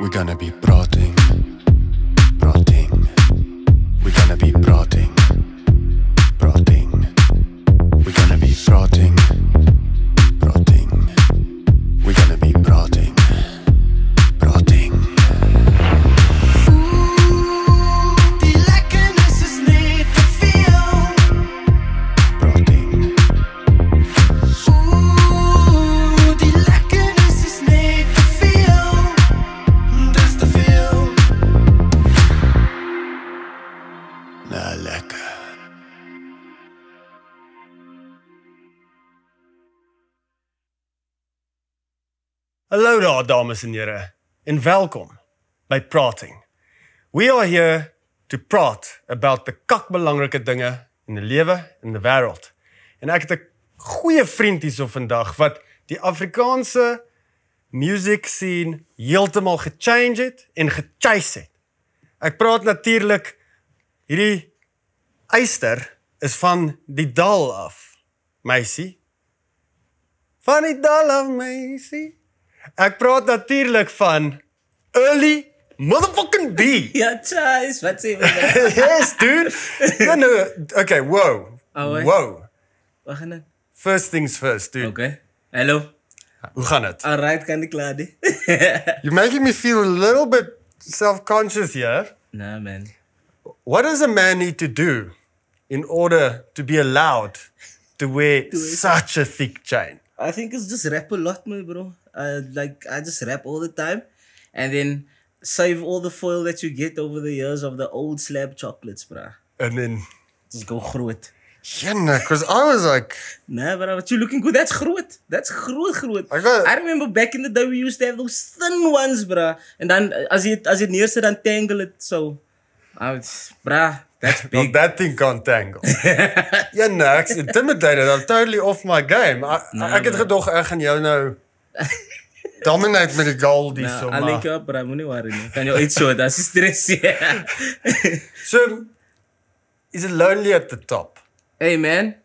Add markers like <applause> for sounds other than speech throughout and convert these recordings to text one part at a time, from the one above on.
We're gonna be plotting, plotting. We're gonna be plotting. Goeiedag ja, dames en here en welkom by Prating. We are here to prat about the kak belangrike dinge in die lewe en die wêreld. En ek het 'n goeie vriend hierso vandag wat die Afrikaanse music scene heeltemal gechange het en gechase het. Ek praat natuurlik hierdie eyster is van die dal af. Meisie. Van die dal af, meisie. Ek praat natuurlik van early motherfucking B. <laughs> ja, tjies, wat sê jy? <laughs> yes, dude. Ja, nou, okay, wow. Oh, wow. Wag net. First things first, dude. Okay. Hallo. Hoe gaan dit? All right, kan ek klaar die? <laughs> You're making me feel a little bit self-conscious here. Nah, man. What does a man need to do in order to be allowed to wear such a thick chain? I think it's just rap a lot, my bro uh, like I just rap all the time, and then save all the foil that you get over the years of the old slab chocolates, bruh. And then just go groot. Yeah, nah, cause I was like, nah, but, but you're looking good. That's groot. That's groot, groot. I, got, I remember back in the day we used to have those thin ones, bruh. And then as it as it nears it, untangle it. So, I was, bruh. That's <laughs> big. Well, that thing can't tangle. yeah, no, nah, intimidated. I'm totally off my game. I, nah, I, I get gedacht, I can you know. Dominate met die goal die nou, sommer. Allei kap, maar moenie worry nie. Kan jy iets so, dis stres hier. Yeah. so is it lonely at the top? Hey man.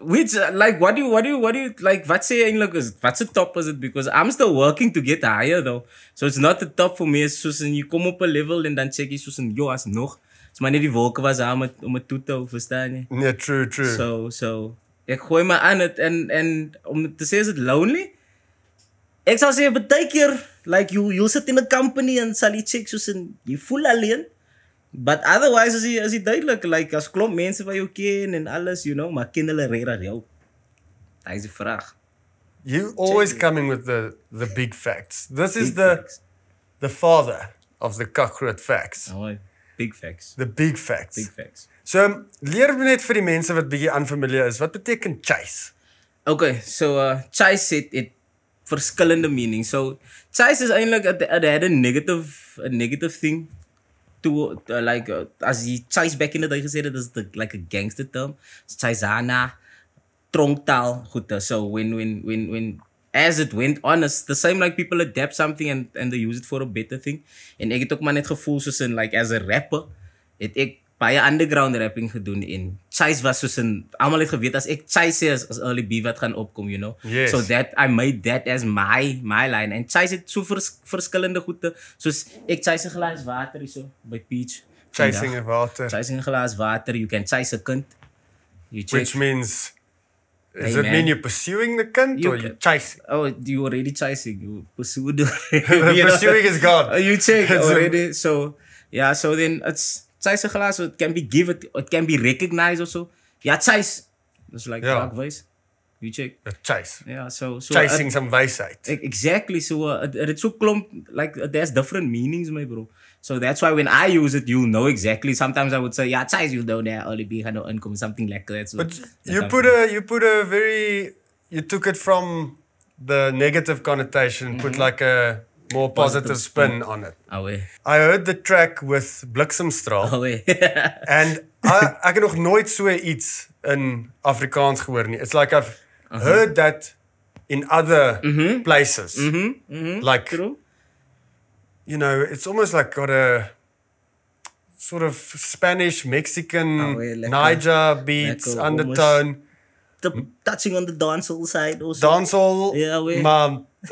Which like what do you what do you what do you like what say eintlik is what's the top is it because I'm still working to get higher though. So it's not the top for me is soos en jy kom op 'n level en dan sê jy soos en jy as nog. Dis maar net die wolke was daar met om 'n toetel verstaan jy. Nee, true, true. So so Ek gooi my aan dit en en om te sê is dit lonely. Ek sal sê baie keer like you you sit in a company and sally checks us and you full alien. But otherwise as jy as jy duidelik like as klop mense wat jou ken en alles you know, maar ken hulle regtig jou? Daai is die vraag. You always Check coming it. with the the big facts. This big is the facts. the father of the cockroach facts. Oh, big facts. The big facts. Big facts. So leer nou net vir die mense wat bietjie unfamiliar is, wat beteken chase? Okay, so uh chase it it verskillende mening. So chase is eintlik at the, at the a negative a negative thing to uh, like uh, as die chase back in the day gesê het is like a gangster term. So, Chaseana tronktaal goede. Uh, so when when when when as it went on as the same like people adapt something and and they use it for a better thing. En ek het ook maar net gevoel soos in like as a rapper het ek baie underground rapping gedoen en Chase was soos 'n almal het geweet as ek Chase is as early B wat gaan opkom, you know. Yes. So that I made that as my my line and Chase het so vers, verskillende goede soos ek Chase glas water hierso by Peach. Chasing a water. Chasing glas water, you can chase a kind. You check. Which means Does hey, it man. mean you're pursuing the kind you, or you're chasing? Oh, you already chasing. You pursued. <laughs> you pursuing know? is gone. <laughs> You check <laughs> already. so, yeah, so then it's. Zij zijn glazen, het can be given, het can be recognized of zo. Ja, Zijs. Dat is like vaak ja. wijs. You check. Zijs. Ja, zo. Ja, so, so, Zijsing zijn wijsheid. E- exactly. Zo, het uh, is zo klomp. Like, there's different meanings, my bro. So that's why when I use it, you know exactly. Sometimes I would say, ja, Zijs, you know that. Only be kind of nou income, something like that. So, But you put, like. a, you put a very. You took it from the negative connotation, mm -hmm. put mhm. like a. more positive, positive spin on it. Awe. I heard the track with Bliksemstraal. Awe. <laughs> and I ek het nog nooit so iets in Afrikaans gehoor nie. It's like I've uh -huh. heard that in other mm -hmm. places. Mm -hmm. Mm -hmm. Like True. you know, it's almost like got a sort of Spanish, Mexican, Awe, Niger beats undertone. The, touching on the dancehall side also. Dancehall. Yeah, we.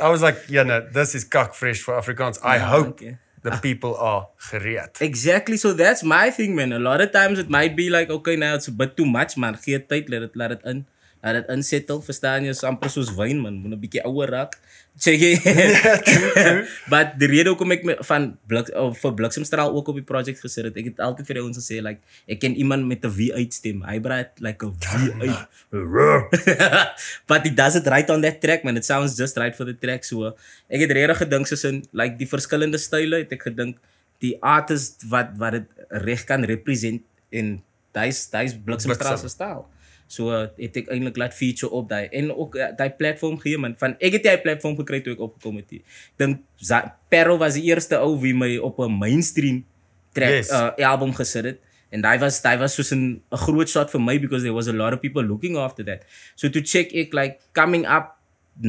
I was like, yeah, ja, no, this is cock fresh for Afrikaans. I yeah, ja, hope okay. the uh, people are gereed. Exactly. So that's my thing, man. A lot of times it might be like, okay, now it's a bit too much, man. Geet tijd, let it, let it in. Hulle het insettel, verstaan jy, amper soos wyn man, moet 'n bietjie ouer raak. <laughs> Check it. <laughs> But die rede hoekom ek van blik of vir bliksemstraal ook op die project gesit het, ek het altyd vir ons gesê like ek ken iemand met 'n V8 stem. Hy braai like 'n V8. <laughs> But he does it right on that track man. It sounds just right for the track so. Ek het regtig gedink soos in like die verskillende style het ek gedink die artist wat wat dit reg kan represent en daai daai bliksemstraal se style. So eh, het ek eintlik laat feature op daai en ook eh, daai platform gee man van ek het hy platform gekry toe ek opgekom het. Ek dink Perro was die eerste ou wie my op 'n mainstream track yes. uh, album gesit het en daai was daai was soos 'n groot shot vir my because there was a lot of people looking after that. So to check ek like coming up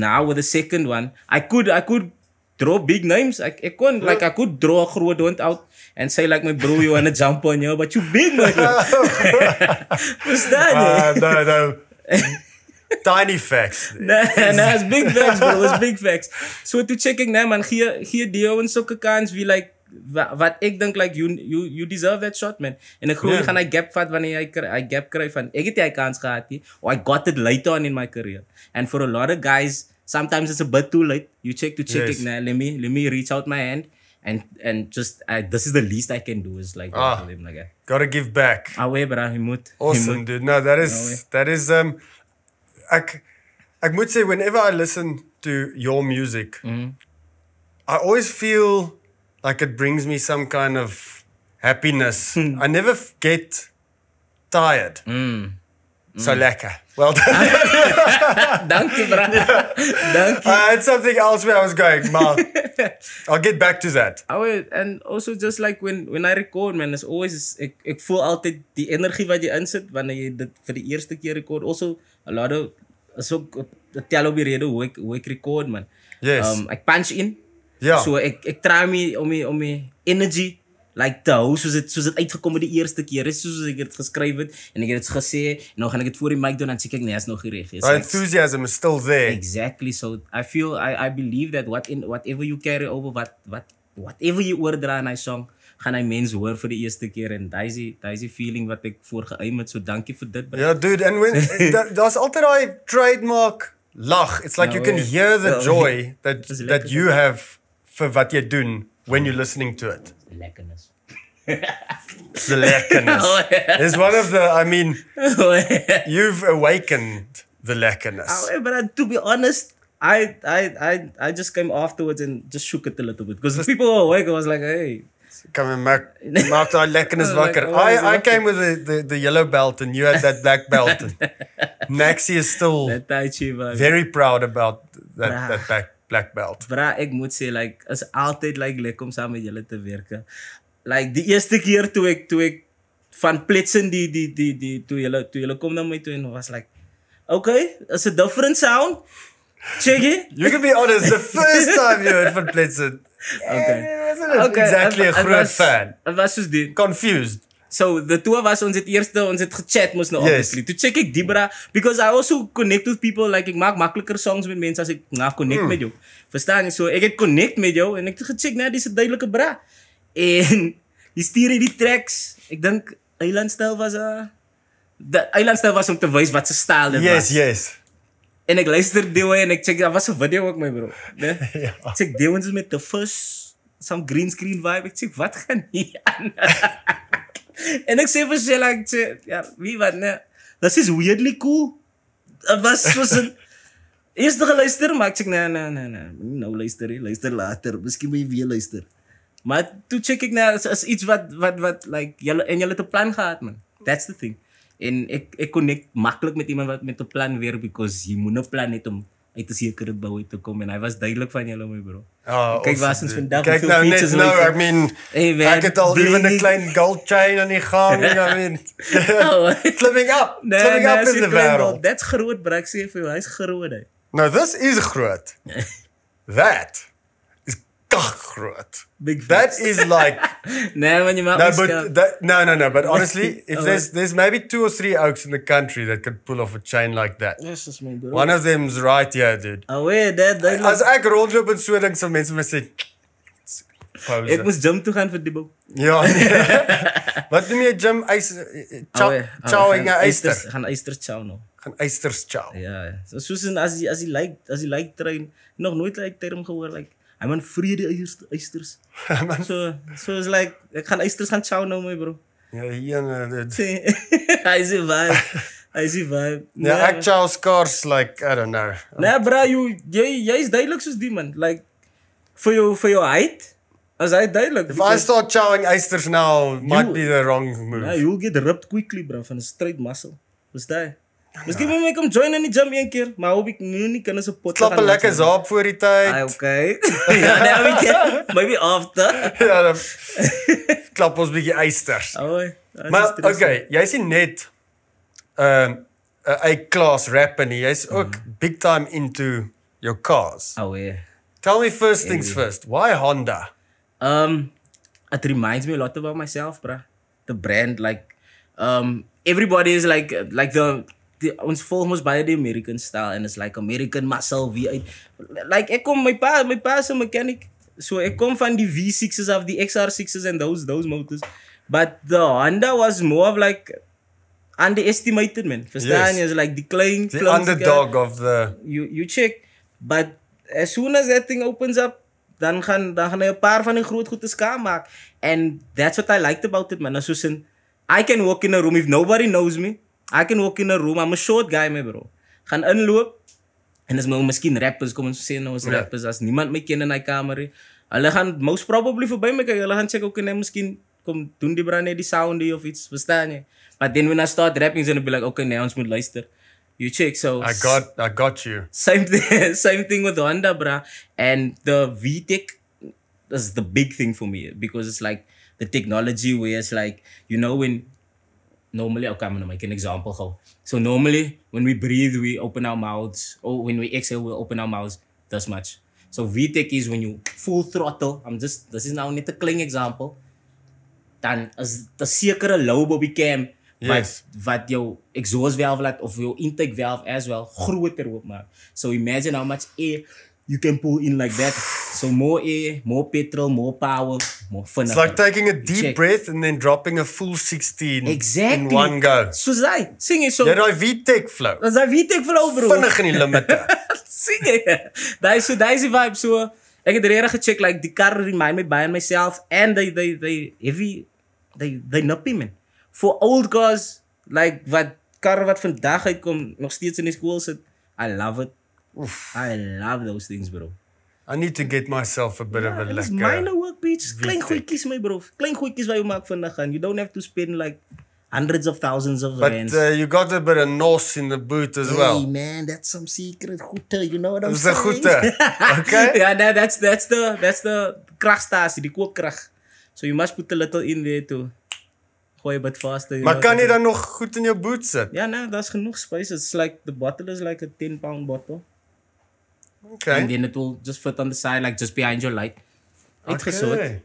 now with the second one, I could I could draw big names. Ek ek kon ja. like ek kon draw groot hond out and say like my bro you want to jump on you but you big man. Was <laughs> <laughs> that? Uh, no no. <laughs> Tiny facts. Nee, nee, nee it's big facts, bro. It's big facts. So to checking na nee, man gee gee die ouens sulke kans wie like wat ek dink like you you you deserve that shot man en ek glo jy ja. yeah. gaan hy gap vat wanneer jy hy gap kry van ek het hy kans gehad hier oh, I got it later on in my career and for a lot of guys Sometimes it's a bit too late. You check to check yes. it. Nah, let me let me reach out my hand and and just I, this is the least I can do is like ah, him, like uh, gotta give back. Awe, ah, himut. Awesome, dude. No, that is eh? that is um, I I moet say whenever I listen to your music, mm. I always feel like it brings me some kind of happiness. Hmm. I never get tired. Mm. Mm. So lekker. Well done. <laughs> Dankie, bro. Yeah. <laughs> Dankie. Uh, it's something else where I was going, man. <laughs> I'll get back to that. Oh and also just like when when I record man, it's always ek ek voel altyd die energie wat jy insit wanneer jy dit vir die eerste keer record. Also a lot of is ook tel op die rede hoe ek hoe ek record man. Yes. Um ek punch in. Ja. Yeah. So ek ek try my om my om my energy like te hou soos dit soos dit uitgekom het die eerste keer is soos ek dit geskryf het en ek het dit gesê en nou gaan ek dit voor die mic doen en sê ek nee as nog gereg is. Right, enthusiasm is still there. Exactly so I feel I I believe that what in whatever you carry over what what whatever you oordra in hy song gaan hy mens hoor vir die eerste keer en daisy daisy feeling wat ek voorgeëim het so dankie vir dit. Ja yeah, dude and when <laughs> daar's altyd daai trademark lach. It's like no, ja, you can hear the <laughs> ja, joy <laughs> that that you have for wat jy doen when you're listening to it. Slackerness. Slackerness <laughs> is one of the. I mean, <laughs> you've awakened the lackerness. Oh, eh, but I, uh, to be honest, I, I I I just came afterwards and just shook it a little bit because people were awake. I was like, hey. Coming back, Mark, I like, I, I came with the, the, the, yellow belt and you had that black belt. <laughs> Maxi is still very proud about that, that back black belt. Bra, ek moet sê like is altyd like lekker om saam met julle te werk. Like die eerste keer toe ek toe ek van plitsen die die die die toe julle toe julle kom na my toe en was like okay, is a different sound. Chiggy, <laughs> you can be honest, the first time you heard van plitsen. <laughs> Okay. Yeah, okay. Exactly I'm, a I'm groot was, fan. Was soos die confused. So the two of us ons het eerste ons het gechat mos nou yes. obviously. To check ek Dibra because I also connect with people like ek maak makliker songs met mense as ek na connect mm. met jou. Verstaan jy? So ek het connect met jou en ek het gecheck net dis 'n duidelike bra. <laughs> En jy stuur hierdie tracks. Ek dink Eiland style was 'n eh, die Eiland style was om te wys wat se style dit yes, was. Yes, yes. En ek luister die hoe en ek check daar was 'n video ook my bro, né? <laughs> ja. Check die ones met the first some green screen vibe. Ek check wat gaan hier aan. <laughs> en ek sê vir sy lank like, toe, ja, wie wat nou? Dis is weirdly cool. Dit was was 'n <laughs> eerste geluister, maar ek sê nee nee nee nee, nou luister jy, luister later, miskien moet jy weer luister. Maar toe check ek nou nee, as iets wat wat wat like julle en julle te plan gehad man. That's the thing. En ek ek connect maklik met iemand wat met 'n plan weer because jy moet 'n plan hê om uit 'n sekere bou uit te kom en hy was duidelik van julle my bro. Oh, kyk wat ons vandag het nou net er nou ek mean hey, man, ek het al iewende klein gold chain aan die gang en dan weet it's living up nee, living nee, up in the world that's groot breek sê vir jou hy's groot hy. nou this is groot that <laughs> dag groot. Big that fix. is like <laughs> Nee, when you might No, but that, no no no, but honestly, <laughs> if oh, there's there's maybe two or three oaks in the country that could pull off a chain like that. Yes, ja, is my bro. One of them's right here, dude. Awee, ah, dad, dad. As ek rondloop en so ding so mense mis dit. Ek moes gym toe gaan vir die bou. Ja. Nee. <laughs> Ah, Wat doen jy gym ys chow in yster? Gaan ysters chow nou. Gaan ysters chow. Ja, ja. So soos as jy as jy like as jy like train nog nooit like term gehoor like Hy man vrede eisters. so so is like ek gaan eisters gaan chow nou my bro. Ja hier en eh, dit. <laughs> Hy sê baie. Hy sê baie. Ja nee. ek chow scars like I don't know. Nee bro you jy jy's duidelik soos die man like vir jou vir jou height. As hy duidelik. If I start chowing eisters now might you, be the wrong move. Nee you'll get ripped quickly bro van 'n straight muscle. Was daai Miskien moet ek hom join in die gym een keer, maar hoop ek nie nie kan support gaan. Slap 'n lekker saap voor die tyd. Ay, okay. <laughs> ja, nee, I mean, yeah, maybe after. <laughs> ja, dan klap ons bietjie eisters. Ouy. Maar okay, jy's nie net ehm um, 'n A-class rapper nie. Jy's ook mm -hmm. big time into your cars. Ouy. Oh, yeah. Tell me first yeah, things yeah. first. Why Honda? Um it reminds me a lot about myself, bro. The brand like um everybody is like like the die, ons volg ons baie die American style en is like American muscle V8. Like ek kom my pa my pa se mechanic. So ek kom van die V6s of die XR6s and those those motors. But the Honda was more of like underestimated man. Verstaan jy? Yes. Like the klein the underdog of the you you check but as soon as that thing opens up dan gaan dan gaan hy 'n paar van die groot goedes skaam maak and that's what i liked about it man. So sin I can walk in a room if nobody knows me. I can walk in a room. I'm a short guy, my bro. Gaan inloop en as my ou miskien rappers kom ons sê nou as ja. rappers as niemand my ken in my kamer nie. Hulle gaan most probably verby my kyk. Hulle gaan sê ook en hy miskien kom doen die brand net die sound of iets, verstaan jy? But then when I start rapping, they'll be like, "Okay, now nee, ons moet luister." You check so I got I got you. Same thing, <laughs> same thing with Honda, bra. And the VTEC is the big thing for me because it's like the technology where it's like, you know, when normally okay, I'm gonna make an example. So normally when we breathe, we open our mouths, or when we exhale, we open our mouths this much. So VTEC is when you full throttle. I'm just this is now not a clean example. Dan is the sekere lobe op die kam wat wat jou exhaust valve laat of jou intake valve as well groter oopmaak. So imagine how much air you can pull in like that. So more air, more petrol, more power, more fun. It's like taking a deep Check. breath and then dropping a full 16 exactly. in one go. So say, sing it. So that I VTEC flow. That's a VTEC flow, bro. Vinnig in die limiter. <laughs> sing it. Daai so daai se vibe so. Ek het regtig gecheck like die car remind me by and myself and they they they heavy they they nuppy man. For old guys like wat kar wat vandag uitkom nog steeds in die skool sit. I love it. Oof. I love those things, bro. I need to get myself a bit of a lekker... minor work, bitch. Klein goeie my bro. Klein goeie kies waar je maakt vandaag aan. You don't have to spend like hundreds of thousands of but, But uh, you got a bit of nos in the boot as well. Hey man, that's some secret goeie. You know what I'm saying? Dat is de Okay. yeah, that's that's the that's the krachtstatie, die kookkracht. So you must put a little in there too. Gooi wat vaster. Maar kan je dan nog goed in je boot zetten? Ja, nee, dat is genoeg space. It's like the bottle is like a 10 pound bottle. Okay. And then it will just fit on the side, like just behind your light. Uitgesort. Okay.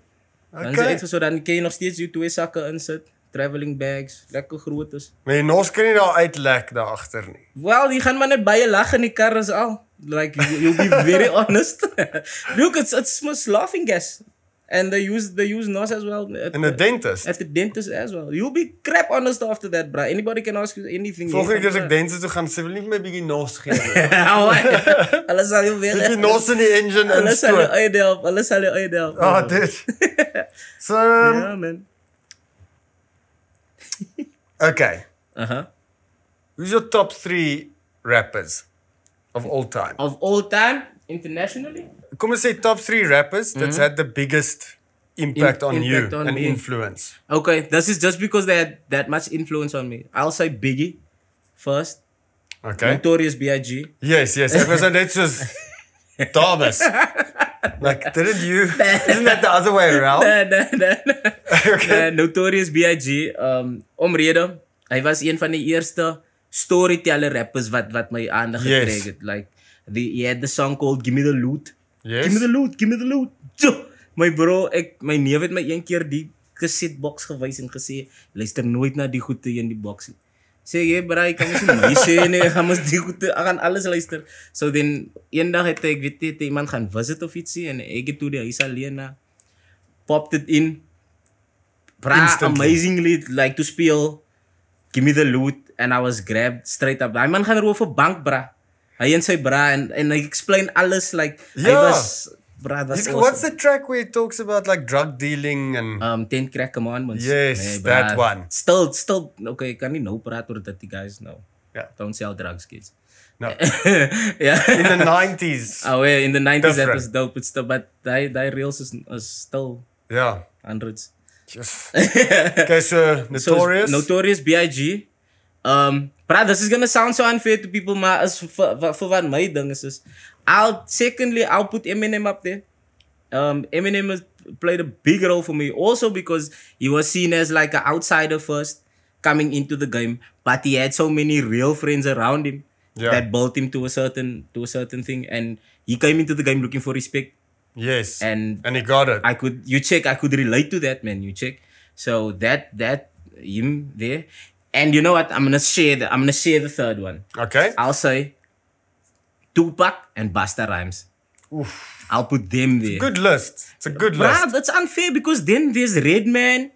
okay. Dan is uitgesort, dan kan je nog steeds je twee zakken inzet. Traveling bags, lekker groot is. Maar je nee, nos kan je daar uitlek daarachter niet. Wel, die gaan maar net bij je lachen, die karren is al. Like, you, you'll be very <laughs> honest. <laughs> Look, it's, it's my laughing gas. And they use they use nose as well. At, and the dentist. At the dentist as well. You'll be crap honest after that, bro. Anybody can ask you anything. Volgende keer as ek dentist toe gaan, sê wil nie vir my bietjie NOS gee nie. <laughs> Hulle sal jou weer Bietjie NOS in die engine en so. Hulle sal jou uithelp. Hulle sal jou uithelp. Ah, dit. <laughs> So Ja, man. okay. Uh-huh. Who's your top 3 rappers of all time? Of all time? internationally? Come and say top three rappers that's mm -hmm. had the biggest impact in, on impact you on and me. influence. Okay, this is just because they had that much influence on me. I'll say Biggie first. Okay. Notorious B.I.G. Yes, yes. Because that's just Thomas. like, didn't you? Isn't that the other way around? <laughs> No, no, no. <laughs> Okay. Uh, Notorious B.I.G. Um, Omredo. Hy was een van die eerste storyteller rappers wat wat my aandag gekry yes. het. Like the, he had the song called Give Me the Loot. Yes. Give me the loot, give me the loot. Tjoh! My bro, ek my neef het my een keer die cassette box gewys en gesê, luister nooit na die goeie in die boksie. Sê jy, bro, ek kan nie mis nie, ek moet die goeie aan alles luister. So then eendag het ek weet dit iemand gaan visit of ietsie en ek het toe die huis alleen na pop dit in. Bra, amazingly like to spill Give me the loot and I was grabbed straight up. Daai man gaan roof op bank, bro. Hij en sy bra and and I explain alles like yeah. was bra. What's the track where it talks about like drug dealing and um ten crack commandments? Yes, that one. Still, still okay. Kan niet nou praat that the guys. No. Yeah. Don't sell drugs, kids. No. yeah. <laughs> In the nineties. oh yeah, in the nineties that was dope. It's still, but die die reels is, still. Yeah. Hundreds. Yes. <laughs> okay, so notorious. So, notorious B.I.G. Um, Brad, this is gonna sound so unfair to people, ma, as for, for what my thing is. I'll secondly, I'll put Eminem up there. Um, Eminem has played a big role for me, also because he was seen as like an outsider first coming into the game, but he had so many real friends around him yeah. that built him to a certain to a certain thing, and he came into the game looking for respect. Yes, and and he got it. I could you check I could relate to that man. You check so that that him there And you know what? I'm gonna share the I'm gonna share the third one. Okay. I'll say Tupac and Busta Rhymes. Oof. I'll put them there. It's a good list. It's a good Bruh, list. That's unfair because then there's Redman.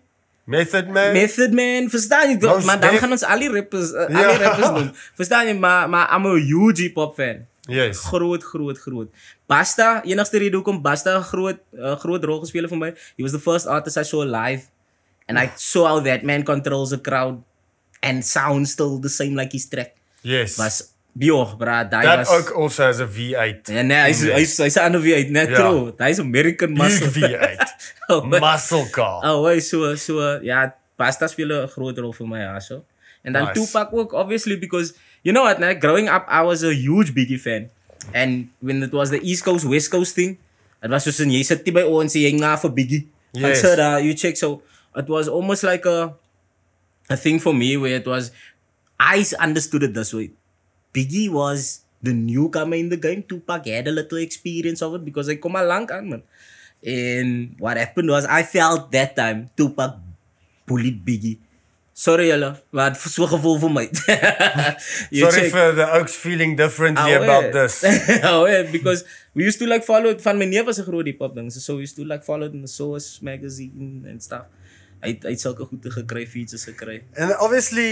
Method Man. Method Man, verstaan je? maar dan gaan ons alle rappers, uh, eh, alle rappers doen. Verstaan je? Maar, maar I'm a huge hip-hop fan. Yes. Groot, groot, groot. Basta, enigste reden hoekom Basta een groot, uh, groot rol gespeeld voor mij. He was the first artist I saw live. And I saw how that man controls a crowd. and sounds still the same like his track. Yes. Was Bjorg, bro. That was, ook also has a V8. Yeah, ja, nee, hij is, hij is, hij is V8, net yeah. true. Hij is American muscle. Big V8. <laughs> oh, muscle car. Oh, wait, so, so, ja, Pasta spelen een grote rol voor mij, also. En dan nice. Tupac ook, obviously, because, you know what, nee, growing up, I was a huge Biggie fan. And when it was the East Coast, West Coast thing, het was dus een, je zit hier bij ons, je hangt na voor Biggie. Yes. Dan zei uh, you check, so, it was almost like a, a thing for me where it was I understood it this way. Biggie was the newcomer in the game. Tupac had a little experience of it because I come along, man. And what happened was I felt that time Tupac bullied Biggie. Sorry, yellow, but so gevoel for my <laughs> Sorry check. for the Oaks feeling differently Awe. about this. Awe, <laughs> because we used to like follow it. Van was a groot hip hop thing. So we used to like follow it in the Source magazine and stuff hy het, hy het sulke goede gekry features gekry and obviously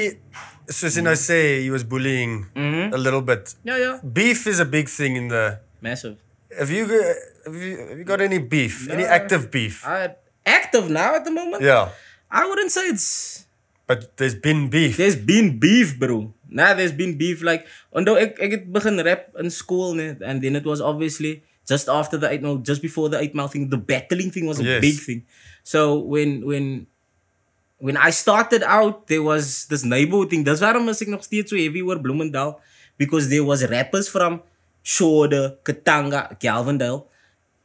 soos you know say he was bullying mm -hmm. a little bit ja ja beef is a big thing in the massive have you have you, have you got any beef no, any active beef I, active now at the moment yeah i wouldn't say it's but there's been beef there's been beef bro Nah, there's been beef like ondo ek ek het begin rap in skool net and then it was obviously just after the eight mile nou, just before the eight mile thing the battling thing was a yes. big thing so when when when I started out, there was this neighborhood thing. That's why I'm nog steeds so heavy over Bloemendaal. Because there was rappers from Shoda, Katanga, Galvindale,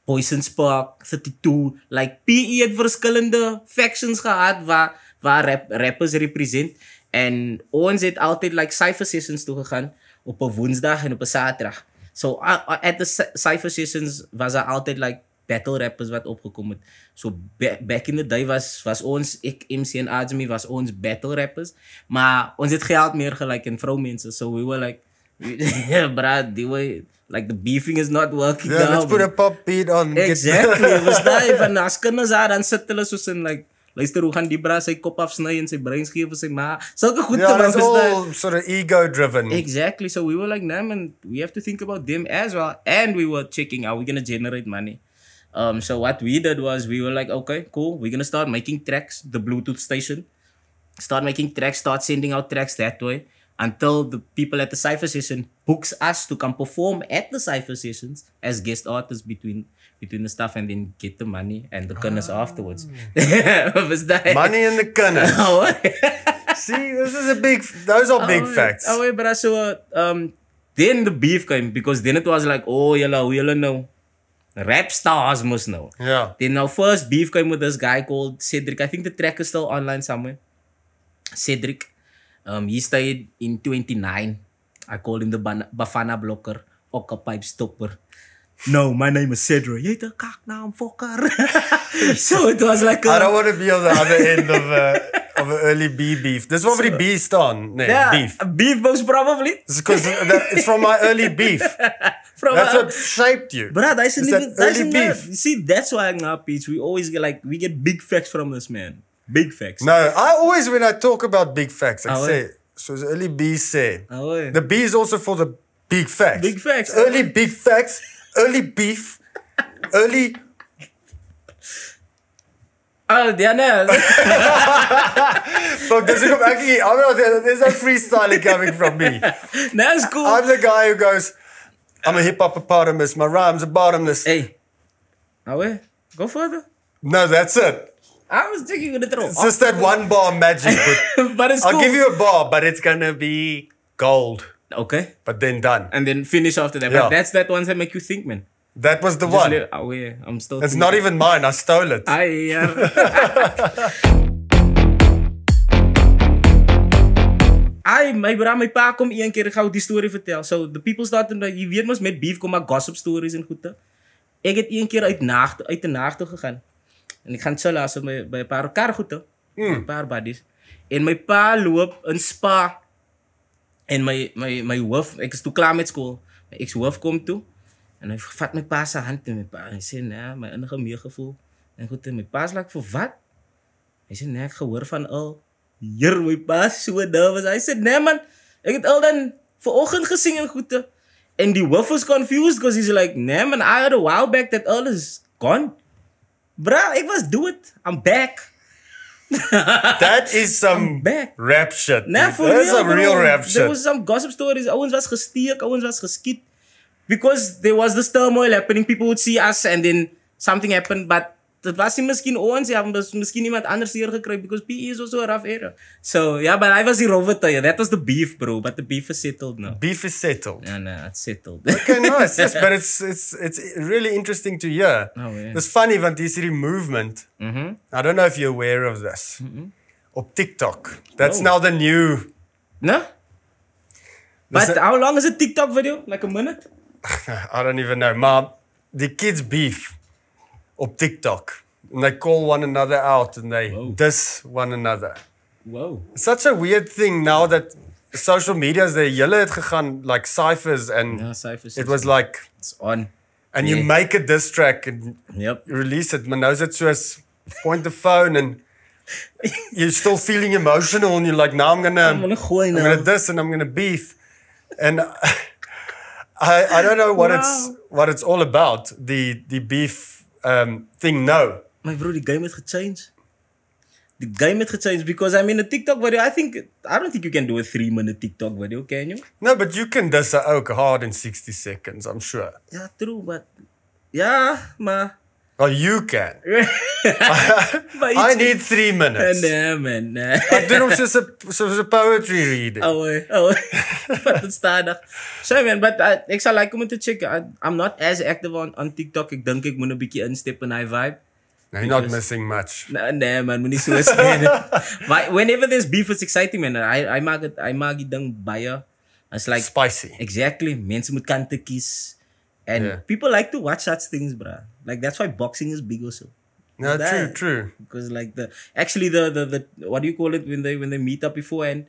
Poison's Park, 32. Like, P.E. had verschillende factions gehad waar, waar rap, rappers represent. En ons het altijd like cypher sessions toegegaan op een woensdag en op een zaterdag. So, uh, at the cypher sessions was er altijd like battle rappers wat opgekom het. So ba back in the day was was ons ek MC en Azmi was ons battle rappers, maar ons het geld meer gelyk in vroumense. So we were like yeah, <laughs> bro, die way like the beefing is not working yeah, ja, out. Let's put a pop beat on. Exactly. <laughs> Was daai van Askenza dan sit hulle soos in like Luister hoe gaan die bra sy kop afsny en sy brein skief vir sy ma. Sulke goed ja, te man is daai sort of ego driven. Exactly. So we were like, "Nah man, we have to think about them as well and we were checking out we're going to generate money." Um, so what we did was we were like, okay, cool. We're gonna start making tracks. The Bluetooth station, start making tracks, start sending out tracks that way until the people at the cipher session books us to come perform at the cipher sessions as guest artists between between the stuff and then get the money and the gunners oh. Ah. afterwards. <laughs> money and the gunners. <laughs> Oh, See, this is a big. Those are big oh, facts. Oh, wait, but I saw. Um, then the beef came because then it was like, oh, yalla, we yalla know rap stars mos nou. Ja. Then now first beef came with this guy called Cedric. I think the track is still online somewhere. Cedric. Um he stayed in 29. I called him the Bafana blocker or the pipe stopper. No, my name is Cedric. Jy't 'n kaknaam fokker. <laughs> so it was like a, I don't want to be on the other end of uh of early B beef. That's probably so, B stone. No, yeah, beef. Beef most probably. It's because it's from my early beef. <laughs> from that's what shaped you. But That's an That early beef. See, that's why in our pitch we always get like we get big facts from this man. Big facts. No, I always when I talk about big facts, I say so. It's early B say. Awe. The B is also for the big facts. Big facts. early big facts. Early beef. early Oh, yeah, no. Look, this is actually, I'm not, there's a freestyling coming from me. <laughs> That's cool. I'm the guy who goes, I'm a hip hopopotamus, my rhymes are bottomless. Hey, no way. Go further. No, that's it. I was thinking of the going throw. It's just that one bar magic. But, <laughs> but it's I'll give you a bar, but it's gonna be gold. Okay. But then done. And then finish after that. Yeah. But that's that ones that make you think, man. That was the one. Oh yeah, I'm still. It's not even mine. I stole it. Ai, <laughs> Ai, my bra, my pa kom een keer gou die storie vertel. So the people start en jy weet mos met beef kom maar gossip stories en goeie. Ek het een keer uit de uit gegaan. En ek gaan het zo my, by 'n paar kar goeie. Mm. 'n Paar buddies. En my pa loop een spa. En my my my hoof, ek is toe klaar met skool. My ex hoof kom toe. En hy vat my pa se hand en my pa en sê, "Nee, my innige meegevoel." En goed, en my pa sê, "Vir wat?" Hy sê, "Nee, ek gehoor van al hier my pa so daar was." Hy sê, "Nee man, ek het al dan vanoggend gesien en goed." En die hoof was confused because he's like, "Nee man, I had a while back that all is gone." Bra, ek was dood. I'm back. <laughs> That is some rap shit. Nah, nee, That's a real rap shit. There was some gossip stories. Ouens was gesteek, ouens was geskiet because there was this turmoil happening, people would see us and then something happened, but dat was miskien ons ja miskien iemand anders hier gekry because PE is also a rough area. So ja, yeah, but I was the rover there. That was the beef bro, but the beef is settled now. Beef is settled. Ja, no, nee, it's settled. Okay, <laughs> nice. yes, but it's it's it's really interesting to hear. Oh, yeah. It's funny want hier is hierdie movement. Mhm. Mm I don't know if you're aware of this. Mhm. Mm Op TikTok. That's oh. now the new. Né? No? But how long is a TikTok video? Like a minute? <laughs> I don't even know, Mom, the kids beef on TikTok. And they call one another out and they Whoa. diss one another. Whoa. such a weird thing now that social media is there. Julle het gegaan like ciphers and yeah, cyphers it was like it's on. And yeah. you make a diss track and yep. you release it. Maar nou is dit soos point the phone and <laughs> you're still feeling emotional and you're like now I'm going to I'm going to I'm going to diss and I'm going to beef. And <laughs> I, I don't know what wow. it's what it's all about the the beef um, thing. No, my bro, the game has changed. The game has changed because I mean a TikTok video. I think I don't think you can do a three minute TikTok video, can you? No, but you can diss a oak hard in sixty seconds. I'm sure. Yeah, ja, true, but yeah, ja, ma. Well, you can. <laughs> I, I need three minutes. Nee, man. Nee. Ek doen hom soos 'n soos 'n poetry reading. Oh, oh. <laughs> Wat stadig. So man, but I, uh, ek sal like om te check. I, I'm not as active on on TikTok. Ek dink ek moet 'n bietjie instep in hy vibe. Now, you're not missing much. Nee, nee man, moenie so is nie. But <laughs> whenever there's beef it's exciting man. I I mag it, I mag dit ding baie. It's like spicy. Exactly. Mense moet kante kies. And yeah. people like to watch such things, bruh. Like that's why boxing is big also. No, that, true, true. Because like the actually the, the the what do you call it when they when they meet up beforehand?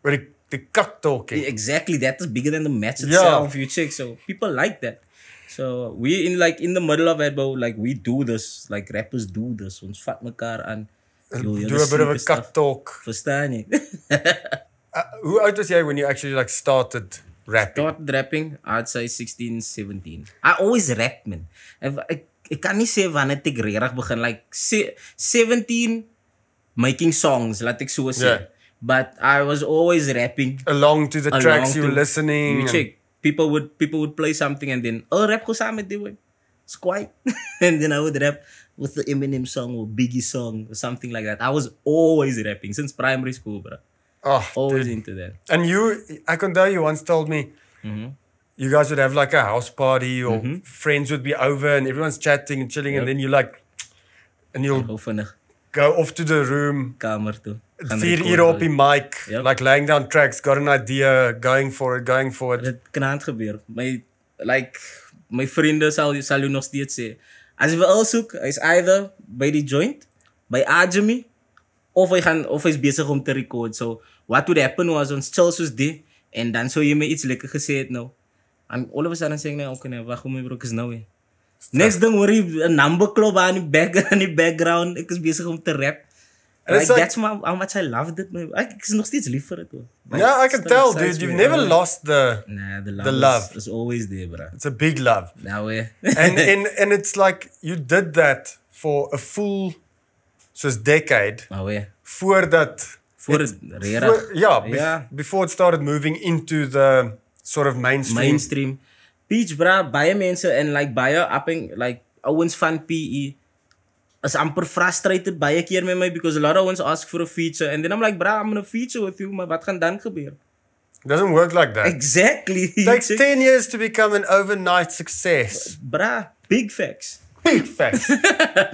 Where the, the cut talking. Exactly, that is bigger than the match itself. Yeah. You check, so people like that. So we in like in the middle of it, bro. Like we do this, like rappers do this. Ons vat mekaar aan. Yo, do a bit of a cut talk. For je? <laughs> uh, out of was when you actually like started Rapping. i rapping say 16, 17. I always rap, man. I ek kan nie sê wanneer ek regtig begin like se, 17 making songs, like ek so Yeah. But I was always rapping along to the along tracks to, you were listening. You check, people would people would play something and then oh rap ko saam met die It's quite <laughs> and then I would rap with the Eminem song or Biggie song or something like that. I was always rapping since primary school, bro. Oh, always dude. into that. And you, I can tell you once told me, mm-hmm. you guys would have like a house party or mm-hmm. friends would be over and everyone's chatting and chilling yep. and then you like, and you'll go off to the room, kamer to, vier uur op die mic, yep. like laying down tracks, got an idea, going for it, going for it. Dit kan aan gebeur. My like my vriende sal sal jou nog steeds sê. As jy wil soek, is either by die joint, by Ajemi of hy gaan of hy's besig om te record. So what would happen was ons chill soos die en dan sou jy my iets lekker gesê het nou. And all of a sudden saying nee, nou, okay, nee, wag hoe my broek is nou hè. Next ding worry 'n number club aan die back in <laughs> die background. Ek is besig om te rap. And like, like, that's my, how much I love it. Man. Ek is nog steeds lief vir dit hoor. Ja, I can tell dude, you've me, never man. lost the nah, the love. The love. Is, is always there, bro. It's a big love. Now nah, eh. we. and in and, <laughs> and it's like you did that for a full soos decade. Nou oh, eh. we. Voordat voor het, het rare, voor, ja, be, ja, before it started moving into the sort of mainstream. Mainstream. Peach bra, baie mense en like baie upping like ouens van PE is amper frustrated baie keer met my because a lot of ones ask for a feature and then I'm like bra, I'm going to feature with you, maar wat gaan dan gebeur? Doesn't work like that. Exactly. It takes 10 years to become an overnight success. Bra, big facts big facts.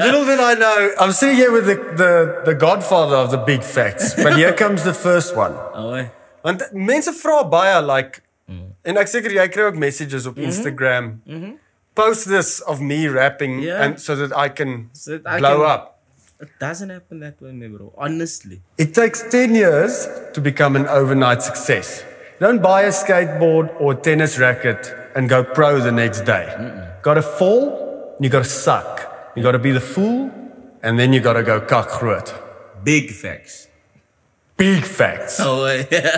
Little did I know, I'm sitting here with the, the, the godfather of the big facts, but here comes the first one. Oh, and mense vra baie like mm. en ek seker jy kry ook messages op mm -hmm. Instagram. Mhm. Mm post this of me rapping yeah. Ja. and so that I can so that blow I can, up. It doesn't happen that way, my bro. Honestly. It takes 10 years to become an overnight success. Don't buy a skateboard or a tennis racket and go pro the next day. Mm -mm. Got to fall you got to suck. You got to be the fool and then you got to go kak groot. Big facts. Big facts. Oh, uh, <laughs> yeah.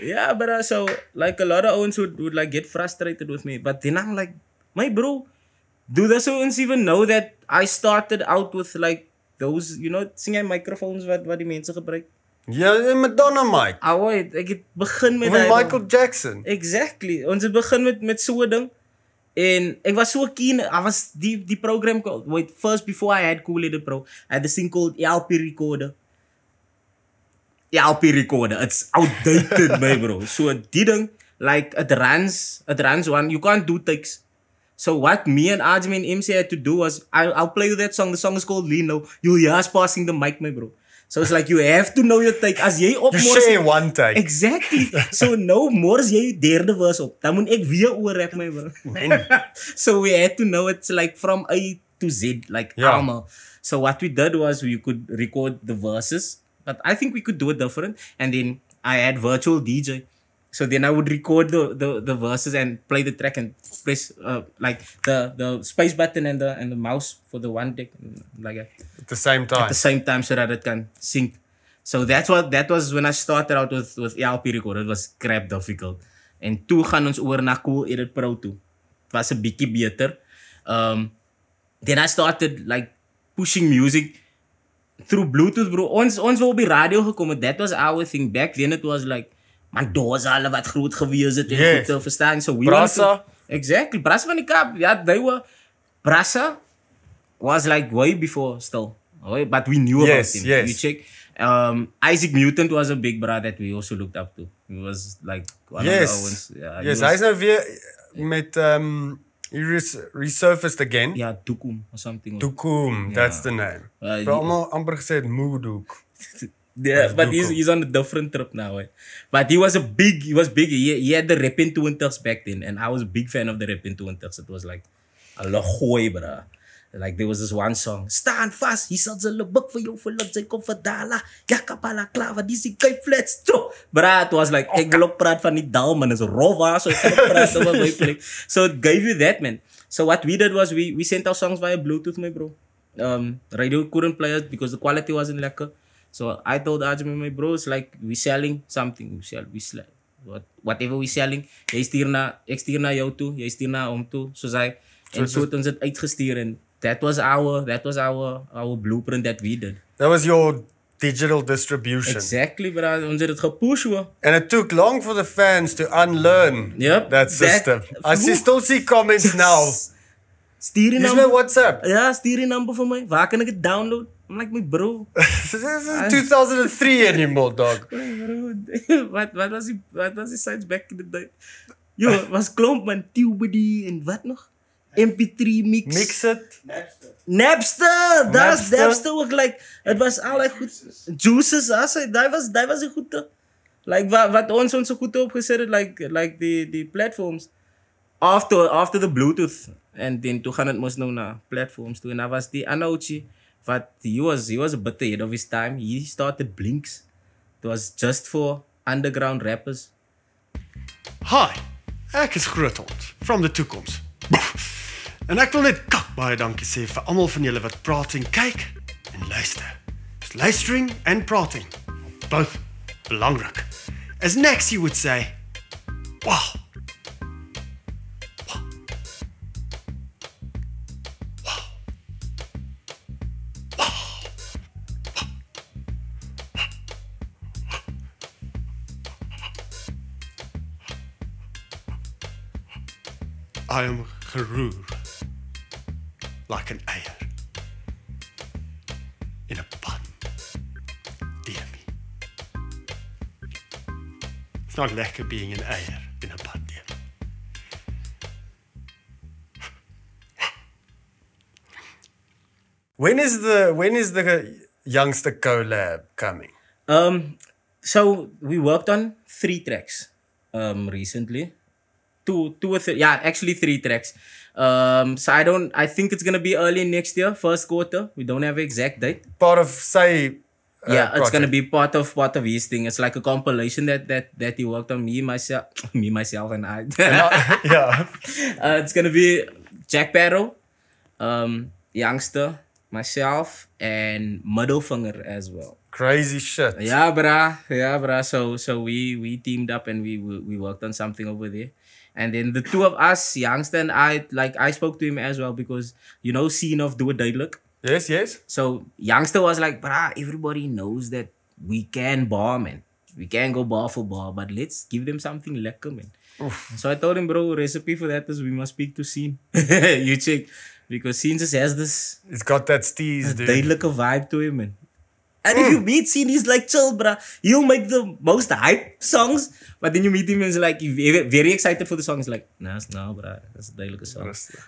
yeah, but uh, so like a lot of owns would, would like get frustrated with me, but then I'm like, my bro, do the owns even know that I started out with like those, you know, singing microphones what what die mense gebruik? Ja, die Madonna mic. Ah, wait, ek het begin met my Michael Jackson. Exactly. Ons het begin met met so 'n ding. En ek was so keen, I was die die program called wait first before I had Cool Edit Pro, I had this thing called ELP recorder. ELP recorder. It's outdated, <laughs> my bro. So die ding like a trans a trans one, you can't do takes. So what me and Ajmin MC had to do was I I'll, I'll play you that song. The song is called Lino. You'll hear us passing the mic, my bro. So it's like you have to know your take as jy op mors. Say one take. Exactly. So no mors jy derde was op. Dan moet ek weer oor rap my bro. <laughs> so we had to know it's like from A to Z like yeah. Ja. almal. So what we did was we could record the verses but I think we could do it different and then I had virtual DJ. Mm. So then I would record the, the, the verses and play the track and press uh, like the, the space button and the and the mouse for the one deck like At the same time. At the same time so that it can sync. So that's what that was when I started out with with ELP record. It was crap difficult. And toe gaan ons oor na Cool Edit Pro toe. Het was 'n bietjie beter. Um then I started like pushing music through Bluetooth bro. Ons ons wil op die radio gekom That was our thing back then it was like man daar's hulle wat groot gewees het en yes. goed eh, verstaan so we Brasa. Exactly. Brasa van die Kaap. Ja, they were Brasa was like way before still. Okay, but we knew yes, about him. Yes. You check. Um Isaac Mutant was a big brother that we also looked up to. He was like one yes. of our ones. Yeah, yes, hy's nou weer met um he res resurfaced again. Ja, Dukum or something. Dukum, ja. that's yeah. the name. Uh, Bro, almal amper gesê Moodook. <laughs> Yeah, but he's, he's on a different trip now. Eh? But he was a big, he was big. He, he had the in Winters back then, and I was a big fan of the in Winters. It was like a lahoy, bruh. Like there was this one song, Staan vast, hier sal hulle buck vir jou for sy kom verdala, Jakapala klawa, dis die Cape Flats toe. Bra, it was like ek wil ook praat van die dal man, is rof waar so ek kan praat oor So it gave you that man. So what we did was we we sent our songs via Bluetooth my bro. Um radio couldn't play it because the quality wasn't lekker. Like So I told Ajman, my bros, like we're selling something. We sell, we sell. What, whatever we're selling, jij stuurt naar, ik stuur naar jou toe, jij stuurt naar om toe. Zo zei, en zo het uitgestuurd. En that was our, that was our, our blueprint that we did. That was your digital distribution. Exactly, bro. we het het gepusht, hoor. And it took long for the fans to unlearn that system. That, I see, still see comments now. Stuur je number. WhatsApp. Ja, stuur je number voor mij. Waar kan ik het downloaden? I'm like, my bro. this <laughs> is 2003 anymore, dog. what, what, was die, what was die sites back in the day? Yo, was klomp man, Tubedy en wat nog? MP3 mix. Mix it. Napster. Napster, Napster. Napster ook like, het was al like goed. Juices, as hy, daai was, daai was die goede. Like wat, wat ons ons so goed opgesit het, like, like die, die platforms. After, after the Bluetooth. En dan toe gaan het moest nou naar platforms toe. En dat was die Anouchi. Mm -hmm wat he was he was a bit ahead of his time. He started Blinks. It was just for underground rappers. Hi. Ek is Grootond from the toekoms. <laughs> En ek wil net kak baie dankie sê vir almal van julle wat praat en kyk en luister. It's listening and prating. Both belangrik. As Nexy would say, wow. I am Harur, like an air in a bun. Dear me. It's not lekker being an air in a bun, dear me. when is the when is the youngster collab coming? Um, so we worked on three tracks um recently two two or three yeah actually three tracks um so i don't i think it's gonna be early next year first quarter we don't have exact date part of say uh, yeah, project. it's gonna be part of part of his thing. It's like a compilation that that that he worked on. Me myself, <laughs> me myself and I. <laughs> yeah, <laughs> uh, it's gonna be Jack Barrow, um, Youngster, myself, and Muddlefinger as well crazy shit. Yeah, bruh. Yeah, bruh. So so we we teamed up and we we worked on something over there. And then the two of us, Youngster I, like I spoke to him as well because you know, scene of do a day look. Yes, yes. So Youngster was like, bruh, everybody knows that we can bar, man. We can go bar for bar, but let's give them something lekker, man. So I told him, bro, recipe for that is we must speak to Scene. <laughs> you check. Because Scene just has this. It's got that steez, dude. They look a vibe to him, man. And mm. if hmm. you meet Sin, he's like, chill, bruh. He'll make the most hype songs. But then you meet him and he's like, very excited for the song. He's like, nah, no, bruh. That's a day look song.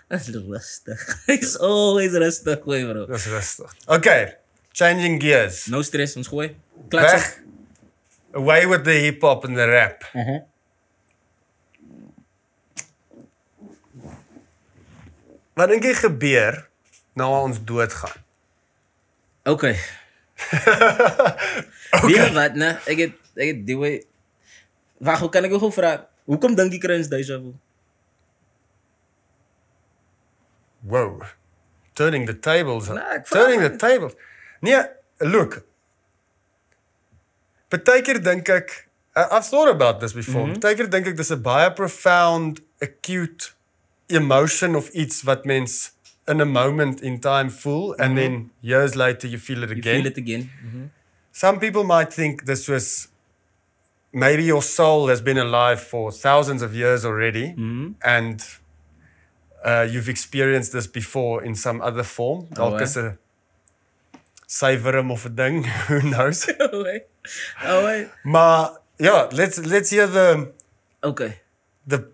That's the He's <laughs> always rustig, boy, bro. That's rustig. Okay. Changing gears. No stress, ons gooi. Klatsen. Away with the hip hop and the rap. Mm -hmm. Wat dink jy gebeur na ons dood gaan? OK. <laughs> okay. Weet je wat, ne? Ik heb, ik heb die way... Wacht, hoe kan ik je gewoon vragen? Hoe komt Dunkie Crunch deja vu? Wow. Turning the tables. Nah, nou, Turning the tables. Nee, look. Partykeer dink ek I've thought about this before. Mm -hmm. Partykeer dink ek dis 'n baie profound, acute emotion of iets wat mense in a moment in time full, and mm -hmm. then years later you feel it again. You feel it again. Mm -hmm. Some people might think this was maybe your soul has been alive for thousands of years already, mm-hmm. and uh, you've experienced this before in some other form. Oh, Dalk oh, is 'n of a ding, <laughs> who knows. <laughs> oh, wait. Eh? oh, wait. Eh? Ma, yeah, let's let's hear the okay. The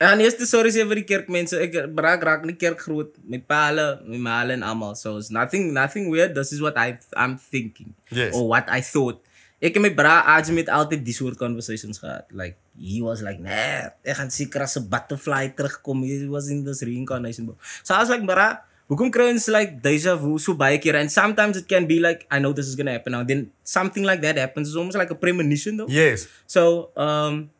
En eerst de sorry zeggen voor die kerk mensen. Ik eh, raak, raak die kerk groot. Met palen, met malen en allemaal. So it's nothing, nothing weird. This is what I, I'm thinking. Yes. Or what I thought. Ik heb met Bra Aji met altijd die soort conversations gehad. Like, he was like, nee, ik ga zeker als een butterfly terugkomen. He was in this reincarnation. Bro. So I was like, Bra, hoekom krijgen ze like deja vu zo bij keer? And sometimes it can be like, I know this is gonna happen now. Then something like that happens. It's almost like a premonition though. Yes. So, um,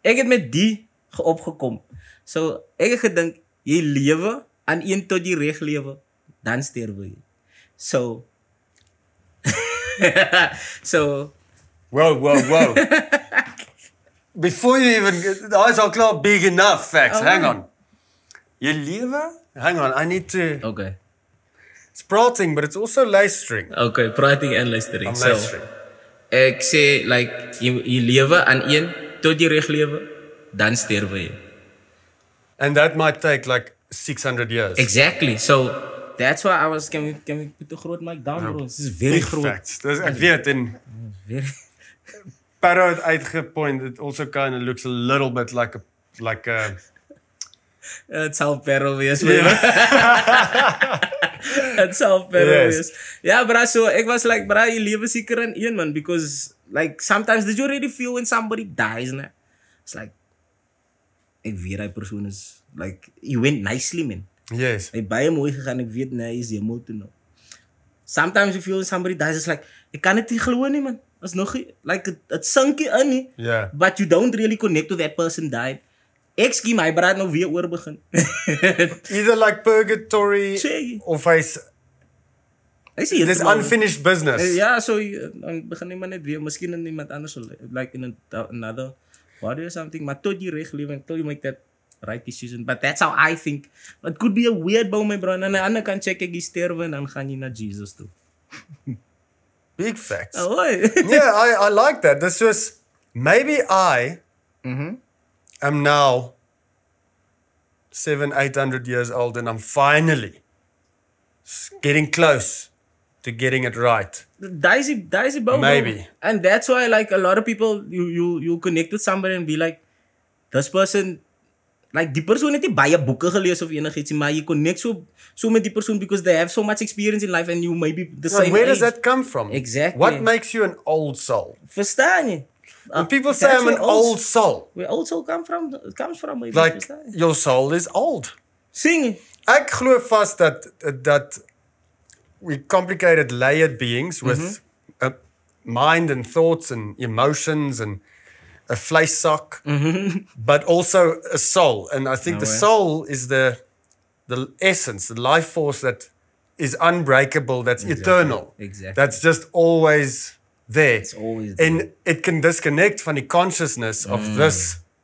ik heb met die geopgekom. So ek het gedink jy lewe aan een tot die reg lewe, dan sterf jy. So <laughs> So Wow, wow, wow. Before you even I saw clear big enough facts. Okay. Oh. Hang on. Jy lewe? Hang on, I need to Okay. Sprouting, but it's also lystering. Okay, sprouting and lystering. So, ek sê like jy lewe aan een tot die reg lewe dan sterwe jy. And that might take like 600 years. Exactly. So that's why I was can we can we put the groot mic down bro. Nou, This is very groot. Dis ek weet en Pero uitgepoint it also kind of looks a little bit like a like a it's all pero yes. It's all pero yes. Yeah, ja, but I so ek was like bro you live seeker in een man because like sometimes did you really feel when somebody dies na? It's like ek weet daai persoon is like you went nicely man. Yes. Hy baie mooi gegaan. Ek weet nee, is jy mo toe nou. Sometimes you feel somebody does is like ek kan dit nie glo nie man. Ons nog like dit sinkie in nie. Yeah. Ja. But you don't really connect to that person die. Ek skiem my braai nou weer oor begin. <laughs> Either like purgatory Check. or face Hy sê dis nou. unfinished business. Eh, ja, yeah, so eh, nou begin nie maar net weer, miskien iemand anders like in another why do something my thought you really when you make that right decision but that's how i think it could be a weird bou my bro and and kan check ek sterwe en dan gaan jy na jesus toe <laughs> big facts ah, oi <laughs> yeah i i like that this was maybe i mhm i'm now 7 800 years old and i'm finally getting close to getting it right. Daisy, Daisy Bobo. Maybe. And that's why, like, a lot of people, you you you connect with somebody and be like, this person, like, die persoon het nie baie boeke gelees of enigiets nie, maar jy connect so so met die persoon because they have so much experience in life and you maybe the well, same age. Where does that come from? Exactly. What makes you an old soul? Verstaan jy? When ah, people say I'm an old soul. Where old soul come from? It comes from maybe. Like, your soul is old. Sing. Ek glo vas dat dat we complicated layered beings with mm-hmm. a uh, mind and thoughts and emotions and a flesh sock, mm-hmm. <laughs> but also a soul. And I think no the way. soul is the the essence, the life force that is unbreakable, that's exactly. eternal. Exactly. That's just always there. It's always there. And it can disconnect from the consciousness mm. of this mm.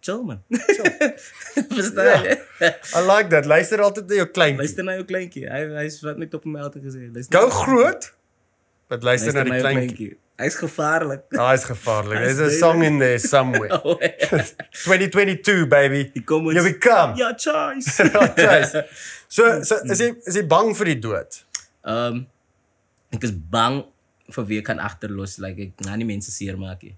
chill man. <laughs> Verstaan ja. jy? Ja. I like that. Luister altyd na jou kleintjie. Luister na jou kleintjie. Hy hy's wat net op my altyd gesê. Luister. Gou groot. Wat luister, luister na die kleintjie. Hy's gevaarlik. Ja, hy's gevaarlik. There's a song in there somewhere. 2022 <laughs> ja. baby. You become. Ja, choice. <laughs> Ja, choice. So so is hy is hy bang vir die dood? Ehm um, ek is bang vir wie kan agterlos like ek gaan nou nie mense seermaak nie.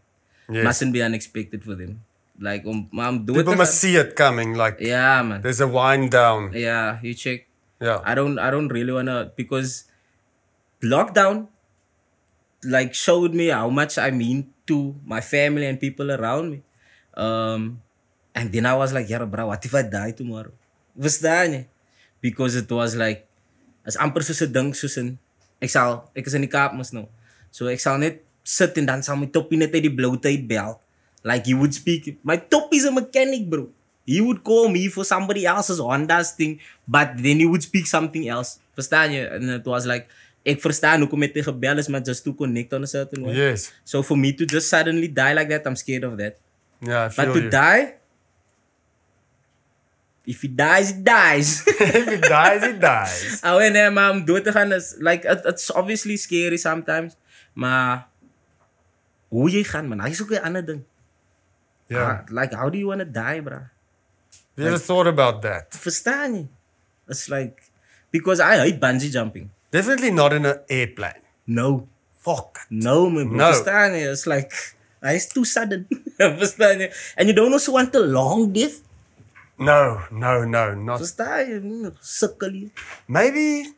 Yes. Mustn't be unexpected for them. like um, I'm doing. People must see it coming. Like yeah, man. There's a wind down. Yeah, you check. Yeah. I don't. I don't really wanna because lockdown like showed me how much I mean to my family and people around me. Um, and then I was like, yeah, bro, what if I die tomorrow? Verstaan je? Because it was like, as amper soos 'n ding soos in ek sal ek is in die Kaap mos nou. So ek sal net sit en dan sal my toppie net uit die blou tyd bel. Like he would speak, my top is a mechanic, bro. He would call me for somebody else's Honda's thing, but then he would speak something else. Verstaan je? And it was like, ik verstaan kom je tegen bel maar just to connect on a certain way. Yes. So for me to just suddenly die like that, I'm scared of that. Yeah, I But to die, if he dies, he dies. <laughs> if he dies, he dies. Ouwe, nee, maar om door te gaan is, like, it's obviously scary sometimes, maar hoe je gaat, maar dat is ook weer een ander ding. Yeah. like, how do you want to die, bruh? You like, ever thought about that? Verstaani. It's like, because I hate bungee jumping. Definitely not in an airplane. No. Fuck. No, my No. It's like, <laughs> it's too sudden. Verstaani. <laughs> And you don't also want a long death. No, no, no, not. Verstaani. Sukkeli. Maybe.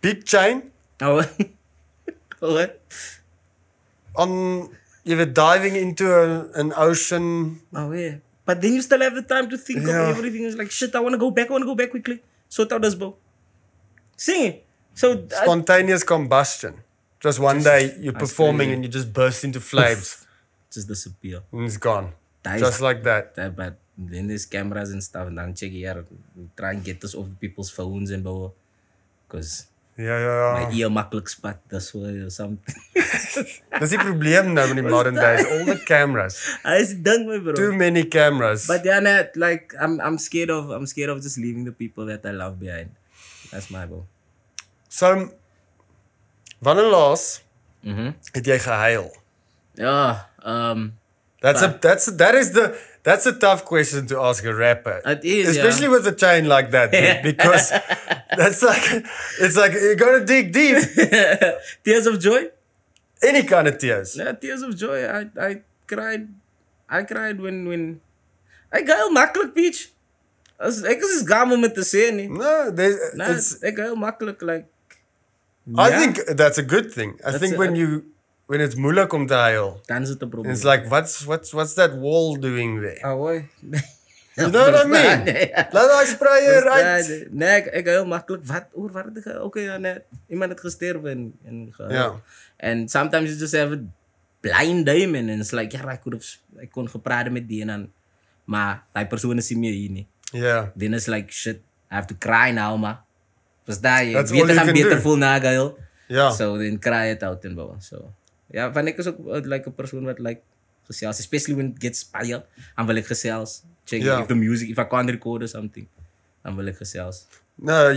Big chain. Oh, <laughs> what? On you were diving into a, an ocean. Oh yeah, but then you still have the time to think yeah. of everything. It's like shit. I want to go back. I want to go back quickly. Sort out this bow. Sing So spontaneous I, combustion. Just one just day you're performing and you just burst into flames. <laughs> just disappear. And it's gone. just like that. that. But then there's cameras and stuff, and I'm checking here, try and get this off people's phones and blah, because Ja ja ja. My ear maklik spat, that's why or something. <laughs> Dis die probleem nou met die modern days, all the cameras. Hy's ding my bro. Too many cameras. But yeah, ja, net like I'm I'm scared of I'm scared of just leaving the people that I love behind. That's my goal. So wanneer laas mhm mm het jy gehuil? Ja, um That's but, a that's that is the That's a tough question to ask a rapper. It is, especially yeah. with a chain like that, because <laughs> that's like it's like you're gonna dig deep. <laughs> tears of joy. Any kind of tears. Yeah, tears of joy. I I cried. I cried when when I got makkelijk beach. Ek is gaam om dit the sê nie. No, there's nah, it's, ek gou like I think that's a good thing. I that's think a, when you when it's moeilijk om te huilen. Dan is het een probleem. It's like, what's, what's, what's that wall doing there? Oh, ah, hoor. <laughs> You know what I mean? <laughs> Nee, ja. Laat haar right? Nee, ik, ik heel makkelijk. Wat? Oer, wat? Oké, okay, nee, iemand is gestorven. En, en And sometimes you just have a blind diamond. En it's like, ja, ik kon, ik kon gepraat met die en dan... Maar die personen zien me hier niet. Ja. Then is like, shit, I have to cry now, maar... was daar je? That's beter gaan beter voelen Nagel. Ja. So then cry it out en bouwen, So. Ja, Van ik is ook eh, like, een persoon met like, gesels. Especially when it gets pijl. Dan wil ik gesels. Check yeah. if the music, if I can't record or something. Dan wil ik gesels. Nou,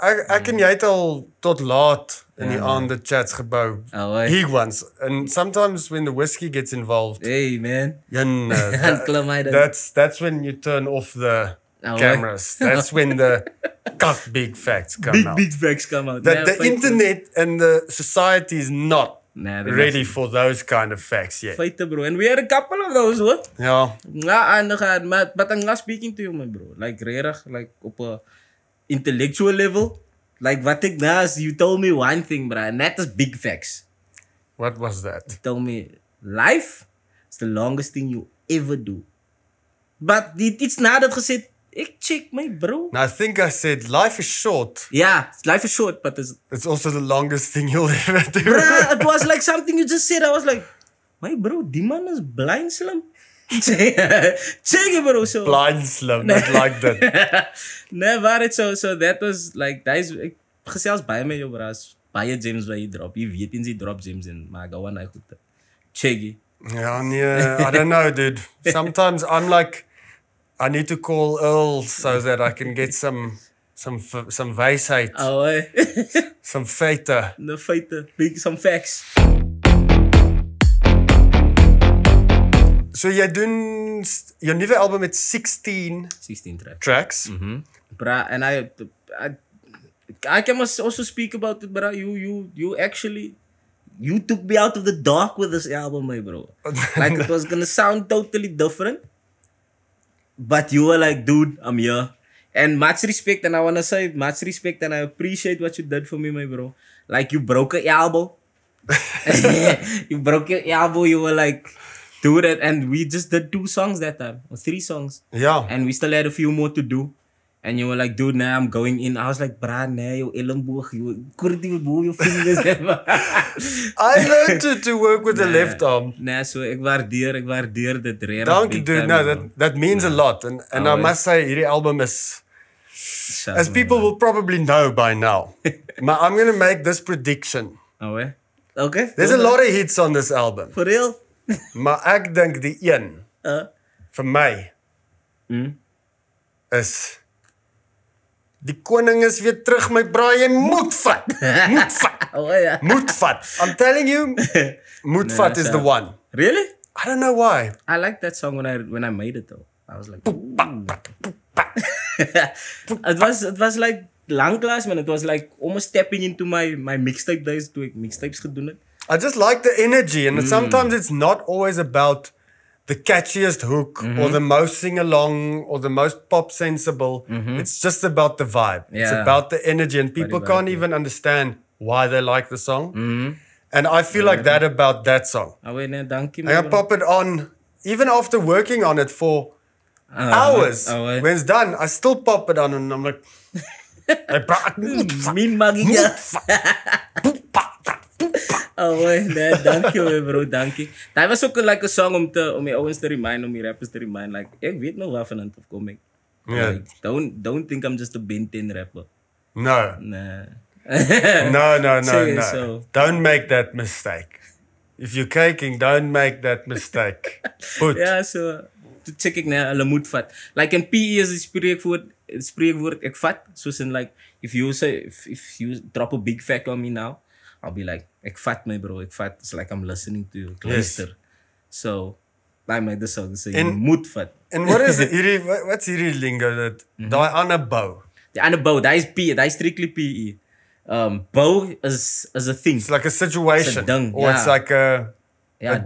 ek ek en jij het al tot laat in die yeah, chats gebouwd, Oh, He and sometimes when the whiskey gets involved. Hey man. Jan, <laughs> eh, that's that's when you turn off the nou, cameras. That's when the <laughs> big facts come out. Big big facts come out. That the internet and the society is not Nah, ready for those kind of facts yeah. bro. And we had a couple of those hoor. Ja. Na aandacht aan. Maar but I'm not speaking to you my bro. Like rarig. Like op een intellectual level. Like wat ik naast. You told me one thing bro. And that is big facts. What was that? You told me life is the longest thing you ever do. But it, it's nadat gezet Ek check my bro. Now I think I said life is short. Yeah, ja, life is short but it's it's also the longest thing you'll <laughs> ever do. Bro, it was like something you just said. I was like, "My bro, Diman is blind slim." <laughs> check it bro so. Blind slim, not like that. <laughs> Never it so so that was like guys ek gesels baie met jou bro. Baie gems wat jy drop. Jy weet eens jy drop gems en maar gou aan hy goed. Check it. Yeah, ja, nee, I don't know dude. Sometimes I'm like I need to call Earl so that I can get some some some wysheid. Oh, ah, hey. <laughs> some feite. No feite. Big some facts. So jy doen jou nuwe album met 16 16 track. tracks. Mhm. Mm Bra, and I, I I can also speak about it, bra. You you you actually you took me out of the dark with this album, my bro. <laughs> like it was gonna sound totally different. But you were like, dude, I'm here. And much respect, and I wanna say much respect, and I appreciate what you did for me, my bro. Like you broke your elbow. <laughs> <laughs> you broke your elbow, you were like, do And we just did two songs that time, or three songs. Yeah. And we still had a few more to do. And you were like, dude, now I'm going in. I was like, brah, nah, you elumbuch, you kurdi boo, your fingers <laughs> I learned to, to work with nah, the left arm. Nah, so ik waardeer, ik waardeer the dream. Thank you, dude. No, that, that means nah. a lot. And and Always. I must say, the album is Shut as me, people man. will probably know by now. <laughs> my, I'm gonna make this prediction. Oh yeah. Okay. There's a lot of hits on this album. For real? <laughs> my ek dink die een. Uh. Vir my. Mm. Is Die koning is weer terug my braai en moet vat. Moet vat. <laughs> Oh ja. Moet vat. I'm telling you. <laughs> Moet nee, vat is the one. Really? I don't know why. I like that song when I when I made it though. I was like poep, bak, bak, poep, bak. <laughs> It was it was like lang class man. It was like almost stepping into my my mixtape days toe ek mixtapes gedoen het. I just like the energy and mm. sometimes it's not always about the catchiest hook mm-hmm. or the most sing along or the most pop sensible. Mm-hmm. It's just about the vibe. Yeah. It's about the energy, and people can't even understand why they like the song. Mm-hmm. And I feel like that about that song. I pop it on even after working on it for uh, hours. Uh, when it's done, I still pop it on, and I'm like. <laughs> mean mugging <laughs> Awoe, oh, nee, dankie my bro, dankie. Daai was ook 'n lekker song om te om die ouens te remind om die rappers te remind like ek weet nou waar van hulle af kom ek. Ja. Like, don't don't think I'm just a bintin rapper. No. Nee. no, no, no, no. So, don't make that mistake. If you're caking, don't make that mistake. Put. Ja, so to check ek nou hulle moet vat. Like in PE is die spreekwoord spreekwoord ek vat soos in like if you say if, if you drop a big fact on me now, I'll be like ek vat my bro, ek vat it's like I'm listening to you, Lester. Yes. So by my the song so in mood vat. And what is it? <laughs> Hierdie what's hierdie lingo that mm -hmm. daai ander bou. Die ander bou, daai is P, daai strictly P. E. Um bou is is a thing. It's like a situation a ding, or yeah. it's like a ja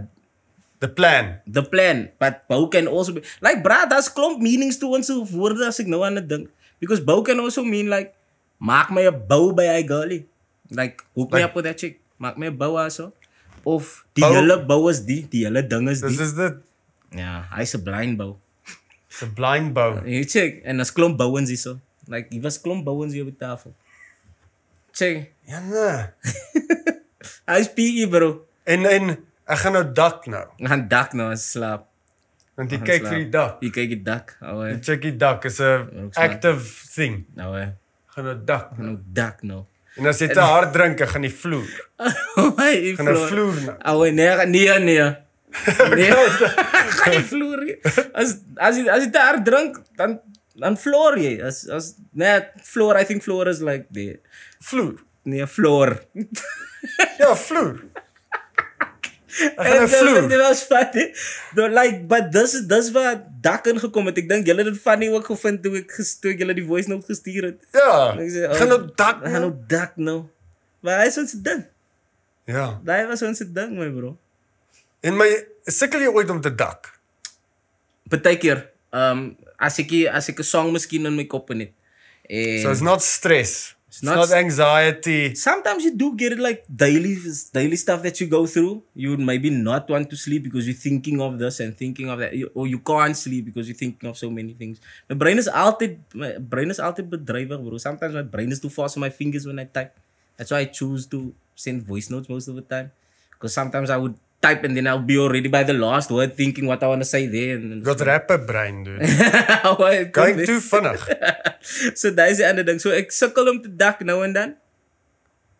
the plan. The plan, but bou can also be like bra, daar's klomp meanings toe ons hoe woorde as ek nou aan 'n ding because bou can also mean like maak my 'n bou by hy girlie. Like hook like, me up with that chick. Maak my bou aso. Ah, of die bou. hele bou is die, die hele ding is die. Dis is dit. Ja, hy's 'n blind bou. 'n Blind bou. Ja, jy check en as klomp bouens hyso. Like hy was klomp bouens hier op die tafel. Check. Ja nee. <laughs> hy's PE bro. En en ek gaan nou dak nou. Ek gaan dak nou en slaap. Want jy kyk vir die dak. Jy kyk die dak. Ou. Jy check die dak is 'n active thing. Nou hè. Gaan nou dak. Gaan nou, nou dak nou. En as jy te hard drink, gaan jy vloer. Hoe <laughs> oh jy vloer. Gaan jy vloer nou. Ou nee, nee, nee. <laughs> Nee. <laughs> gaan jy vloer. As as jy as jy te hard drink, dan dan vloer jy. As as nee, vloer, I think vloer is like the vloer. Nee, vloer. ja, vloer en nou dit was funny. Don't like but this this was dak ingekom het. Ek dink julle het dit funny ook gevind toe ek gestoot julle die voice note gestuur het. Ja. Sê, oh, gaan op dak. Gaan nou. op dak nou. Maar hy is ons ding. Ja. Daai was ons ding my bro. En my sukkel jy ooit om te dak? Partykeer. Ehm um, as ek as ek 'n song miskien in my kop het. En So it's not stress. It's not, it's not, anxiety. Sometimes you do get it like daily daily stuff that you go through. You would maybe not want to sleep because you're thinking of this and thinking of that, or you can't sleep because you're thinking of so many things. My brain is altered. my brain is but driver bro. Sometimes my brain is too fast on my fingers when I type. That's why I choose to send voice notes most of the time, because sometimes I would type and then I'll be already by the last word thinking what I want to say then. Got rapper brain dude. Hoe kan jy <laughs> toe vinnig? <laughs> so daai is 'n ander ding. So ek sukkel om te dak nou en dan.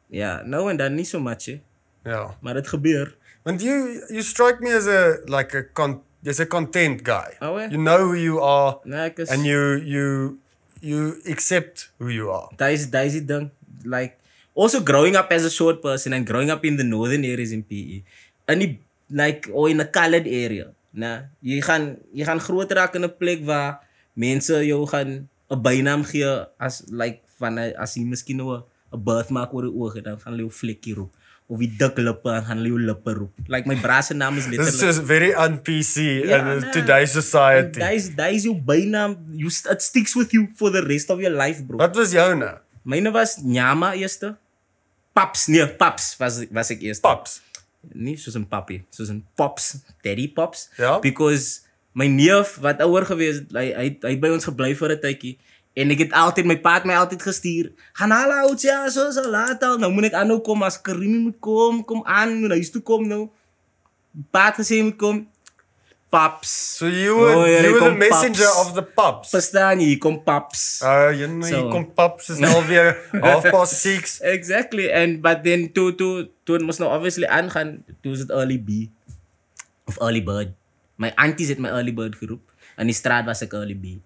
Ja, nou en dan nie so much nie. Ja. Maar dit gebeur. Want you you strike me as a like a con there's a content guy. Owe? You know who you are nee, is, and you you you accept who you are. Daai is daai is ding like also growing up as a short person and growing up in the northern areas in PE in die like or oh, in a colored area, né? Jy gaan jy gaan groter raak in 'n plek waar mense jou gaan 'n bynaam gee as like van as jy miskien nou 'n birthmark oor die oog het, dan gaan hulle jou vlekkie roep of die dik lippe en gaan hulle jou lippe roep. Like my bra se naam is letterlik. This is very un PC yeah, ja, in today's society. Guys, guys jou bynaam, you it sticks with you for the rest of your life, bro. Wat was jou naam? Myne was Nyama eerste. Paps, nee, Paps was was ek eerste. Paps nie soos 'n papie, soos 'n pops, daddy pops ja? because my neef wat ouer gewees het, hy hy hy by ons gebly vir 'n tydjie en ek het altyd my pa het my altyd gestuur. Gaan hala out ja, so so laat al, nou moet ek aanhou kom as Karimie moet kom, kom aan, nou is toe kom nou. Pa het gesê moet kom, pups. So you oh, were, oh, yeah, you were the messenger pups. of the pups. Pastani, jy, kom pups. Uh, ah, you know so. hier pups is now weer <laughs> half past 6. Exactly and but then to to to het now nou obviously aangaan, to is early B of early bird. My aunties at my early bird group, and he straat was ek early B.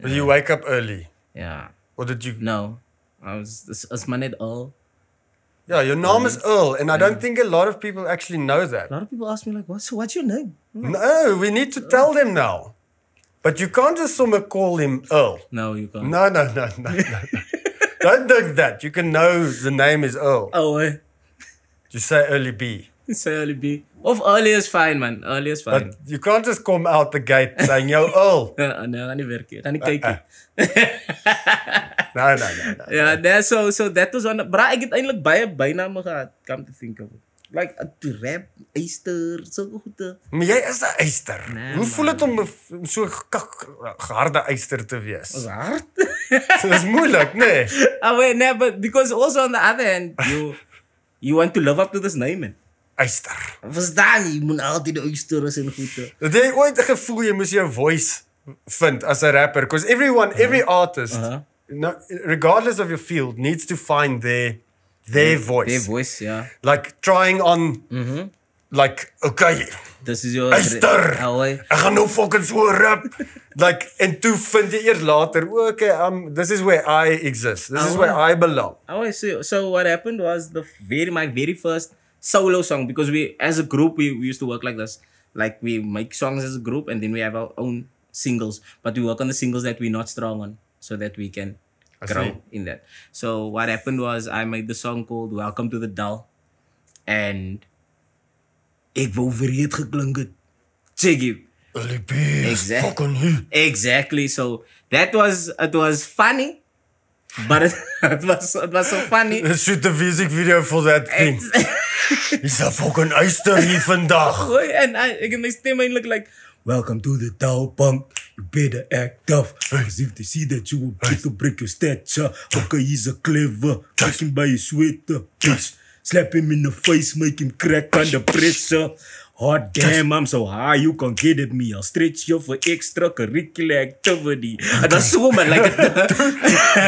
But you wake up early. Yeah. Or did you No. I was as maar all. Yeah, your name is Earl, and I don't think a lot of people actually know that. A lot of people ask me like, "What's what's your name?" No, we need to tell them now. But you can't just sort of call him Earl. No, you can't. No, no, no, no. no. don't do that. You can know the name is Earl. Oh, eh? You say Early B. Sally <laughs> B. Of Ollie is fyn man, Ollie is fyn. But you can't just come out the gate saying yo all. Ah <laughs> ja, nee, gaan nie werk nie. Gaan nie kyk nie. Nee, nee, nee. Ja, that's nee. nee, so so that was on bra ek het eintlik baie byna me gehad come to think of it. Like a eh, rap eister so goede. Maar jy is 'n eister. Nee, Hoe man, voel dit om nee. so kak harde eister te wees? Is hard. so dis moeilik, nee. Oh, <laughs> wait, nee, but because also on the other end you you want to live up to this name. Man oester. Was dan jy moet altyd die oester as in goeie. Dit jy ooit gevoel jy moet jou voice vind as 'n rapper because everyone uh -huh. every mhm. artist uh -huh. no, regardless of your field needs to find their their mm, voice. Their voice, ja. Yeah. Like trying on mhm mm like okay. Dis is jou oester. Ek gaan nou fucking so rap. like en toe vind jy eers later, okay, um this is where I exist. This uh -huh. is where I belong. Oh, I see. So what happened was the very my very first solo song because we as a group we, we used to work like this like we make songs as a group and then we have our own singles but we work on the singles that we're not strong on so that we can I grow see. in that so what happened was i made the song called welcome to the dull and ik wou verreerd geklink het check it exactly. exactly so that was it was funny Maar het, het, was, het was zo funny. Een zoete muziekvideo voor dat ding. Is dat fucking oyster hier vandaag? <laughs> Goeie, en ik heb mijn stem eindelijk like... Welcome to the Tao Punk. You better act tough. Cause if they see that you will beat to break your stature. Okay, he's a clever. Catch him by his sweater. Slap him in the face, make him crack under pressure. Hot oh, damn, I'm so high, you can't get at me. I'll stretch you for extra curricular activity. Okay. And that's woman, like... <laughs>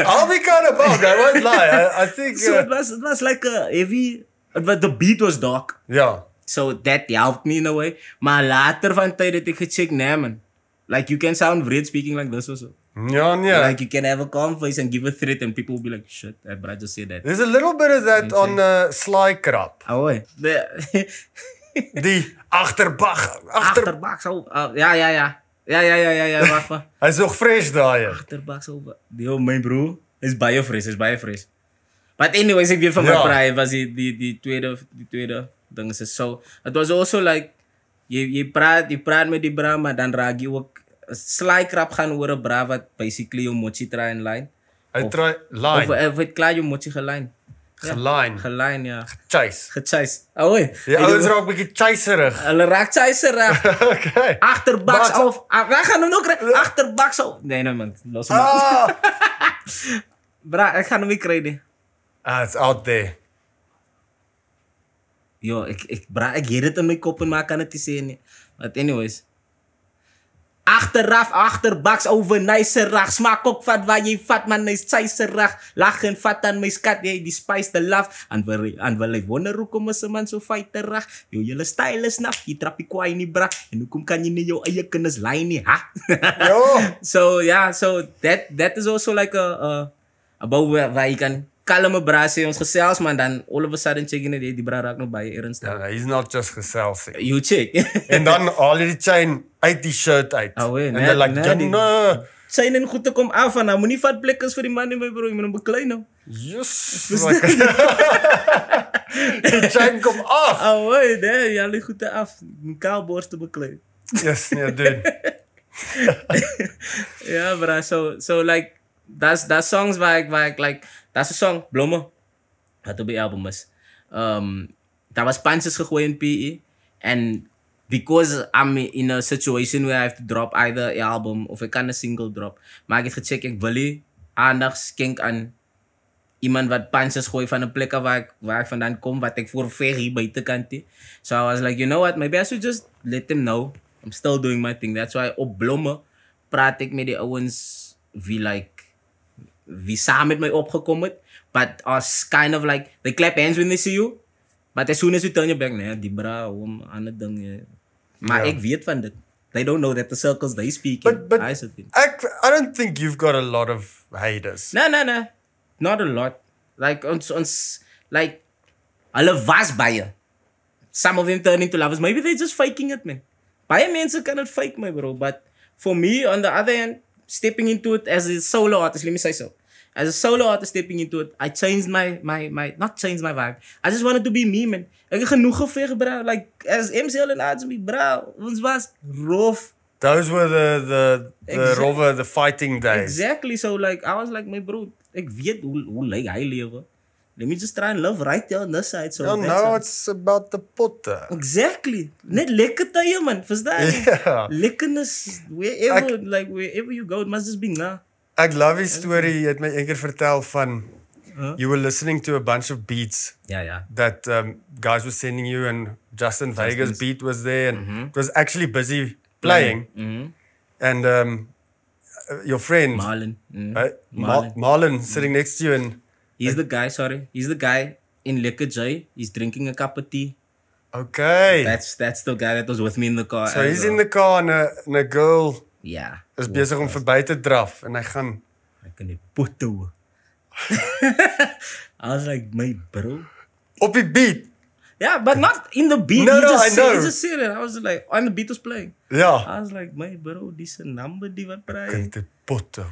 I'll be kind of bummed, I won't lie. I, I think... So uh, it, was, it was like a heavy... But the beat was dark. Yeah. So that helped me in a way. But later on, I checked, nah man. Like you can sound weird speaking like this also. Yeah, ja, nee. yeah. Like you can have a calm voice and give a threat and people will be like, shit, but I just said that. There's a little bit of that on the sly crap. Oh, wait. <laughs> Die Achterbach. Achter... Achterbach, so. Uh, ah, ja, ja, ja. Ja, ja, ja, ja, ja, wacht maar. hij is nog fris daar, ja. Achterbach, so. Yo, mijn broer. is bij je fris, is bij je fris. But anyways, ik weet van mijn ja. praai. Was die, die, die tweede, die tweede. Dan is het zo. Het was also like, je, je, praat, je praat met die bra, maar dan raak je ook sly krap gaan horen, bra, wat basically je mochi draait in line. Hij draait line. Of, of, of het klaar je mochi gelijnd. Gelijn. Gelijn, ja. Gechijs. Gechijs. Ah, oh, ja, hey, is ook een beetje chijserig. Hij raakt chijserig. <laughs> Oké. Okay. Achterbaks of. Ah, wij gaan hem ook kregen Achterbaks of. Nee, nee, man. Los hem ah. <laughs> Bra, ik ga hem weer Ah, het is out there. Yo, ik, ik, bra, ik heet het in mijn kop en maar kan het niet zien. maar anyways. Achteraf, achterbaks, overnice rag. Smaak ook vat waar jy vat, man, is tsaise rag. Lach en vat aan my skat, jy die spice, the love. En wil, en wil hy wonder hoekom is een man so fight rag. Jou jylle style is naf, jy trap jy kwaai nie bra. En hoekom kan jy nie jou eie kinders laai nie, ha? Jo! <laughs> so, ja, yeah, so, that, that is also like a, a, about where, where you can kalme brasie ons gesels man dan all of a sudden check in die bra raak nou baie erns daar. Ja, yeah, nee, he's not just geselsie. You check. and then all the chain uit die shirt uit. Oh, wee, and they like nee, Janna. Chain en goed te kom af en dan moenie vat plek is vir die man in my bro, jy moet hom beklei nou. Yes. <laughs> Die chain kom af. Oh wee, nee, ja, lê goed te af. Kaal borste beklei. yes, nee, dude. <laughs> ja, bra, so so like that's that songs like like like That's the song, Blow Mo. Wat op album was. Um, daar was punches gegooid in PE. En because I'm in a situation where I have to drop either een album of ik kan een single drop. Maar ik heb gecheckt, ik wil aandacht skink aan iemand wat punches gooit van een plek waar ik, waar ik vandaan kom, wat ik voor ferry te kan. So I was like, you know what, maybe I should just let them know. I'm still doing my thing. That's why op Blomme praat ik met die owens wie like wie saam met my opgekom het. But us kind of like they clap hands when they see you. But as soon as you turn your back, nee, die bra om ander ding. Eh. Maar yeah. Ja. ek weet van dit. They don't know that the circles they speak but, in. But I said I I don't think you've got a lot of haters. No, no, no. Not a lot. Like ons ons like hulle was baie. Some of them turn into lovers. Maybe they're just faking it, man. Baie mense kan dit fake, my bro, but for me on the other end, stepping into it as a solo artist, let me say so as a solo artist stepping into it, I changed my my my not changed my vibe. I just wanted to be me man. Ek het genoeg gevier, bro. Like as MC Allen asked me, bro, ons was rof. Those were the the the exactly. rover the fighting days. Exactly. So like I was like my bro, ek weet hoe hoe lyk hy lewe. Let me just try and love right there on this side. So no, no, it's about the potter. Exactly. Net lekker tye man, verstaan jy? Yeah. <laughs> Ja. Lekkernis wherever ek, like wherever you go, it must just be nice. Ek love die storie mm. jy het my eendag vertel van you were listening to a bunch of beats. That um, guys were sending you, and Justin Vega's beat was there, and mm -hmm. it was actually busy playing. Mm -hmm. And um, uh, your friend Marlon, mm. Marlon, Marlon mm-hmm. sitting next to you, and he's uh, the guy. Sorry, he's the guy in Liquor Jay. He's drinking a cup of tea. Okay, that's that's the guy that was with me in the car. So he's well. in the car, and a, and a girl. Yeah is besig om ja. verby te draf en hy gaan ek in die poto. As ek my bro op die beat. Ja, yeah, but not in the beat. No, no, just, I know. just said it. I was like on the beat was playing. Ja. Yeah. I was like my bro dis 'n number die wat praai. Ek in die poto.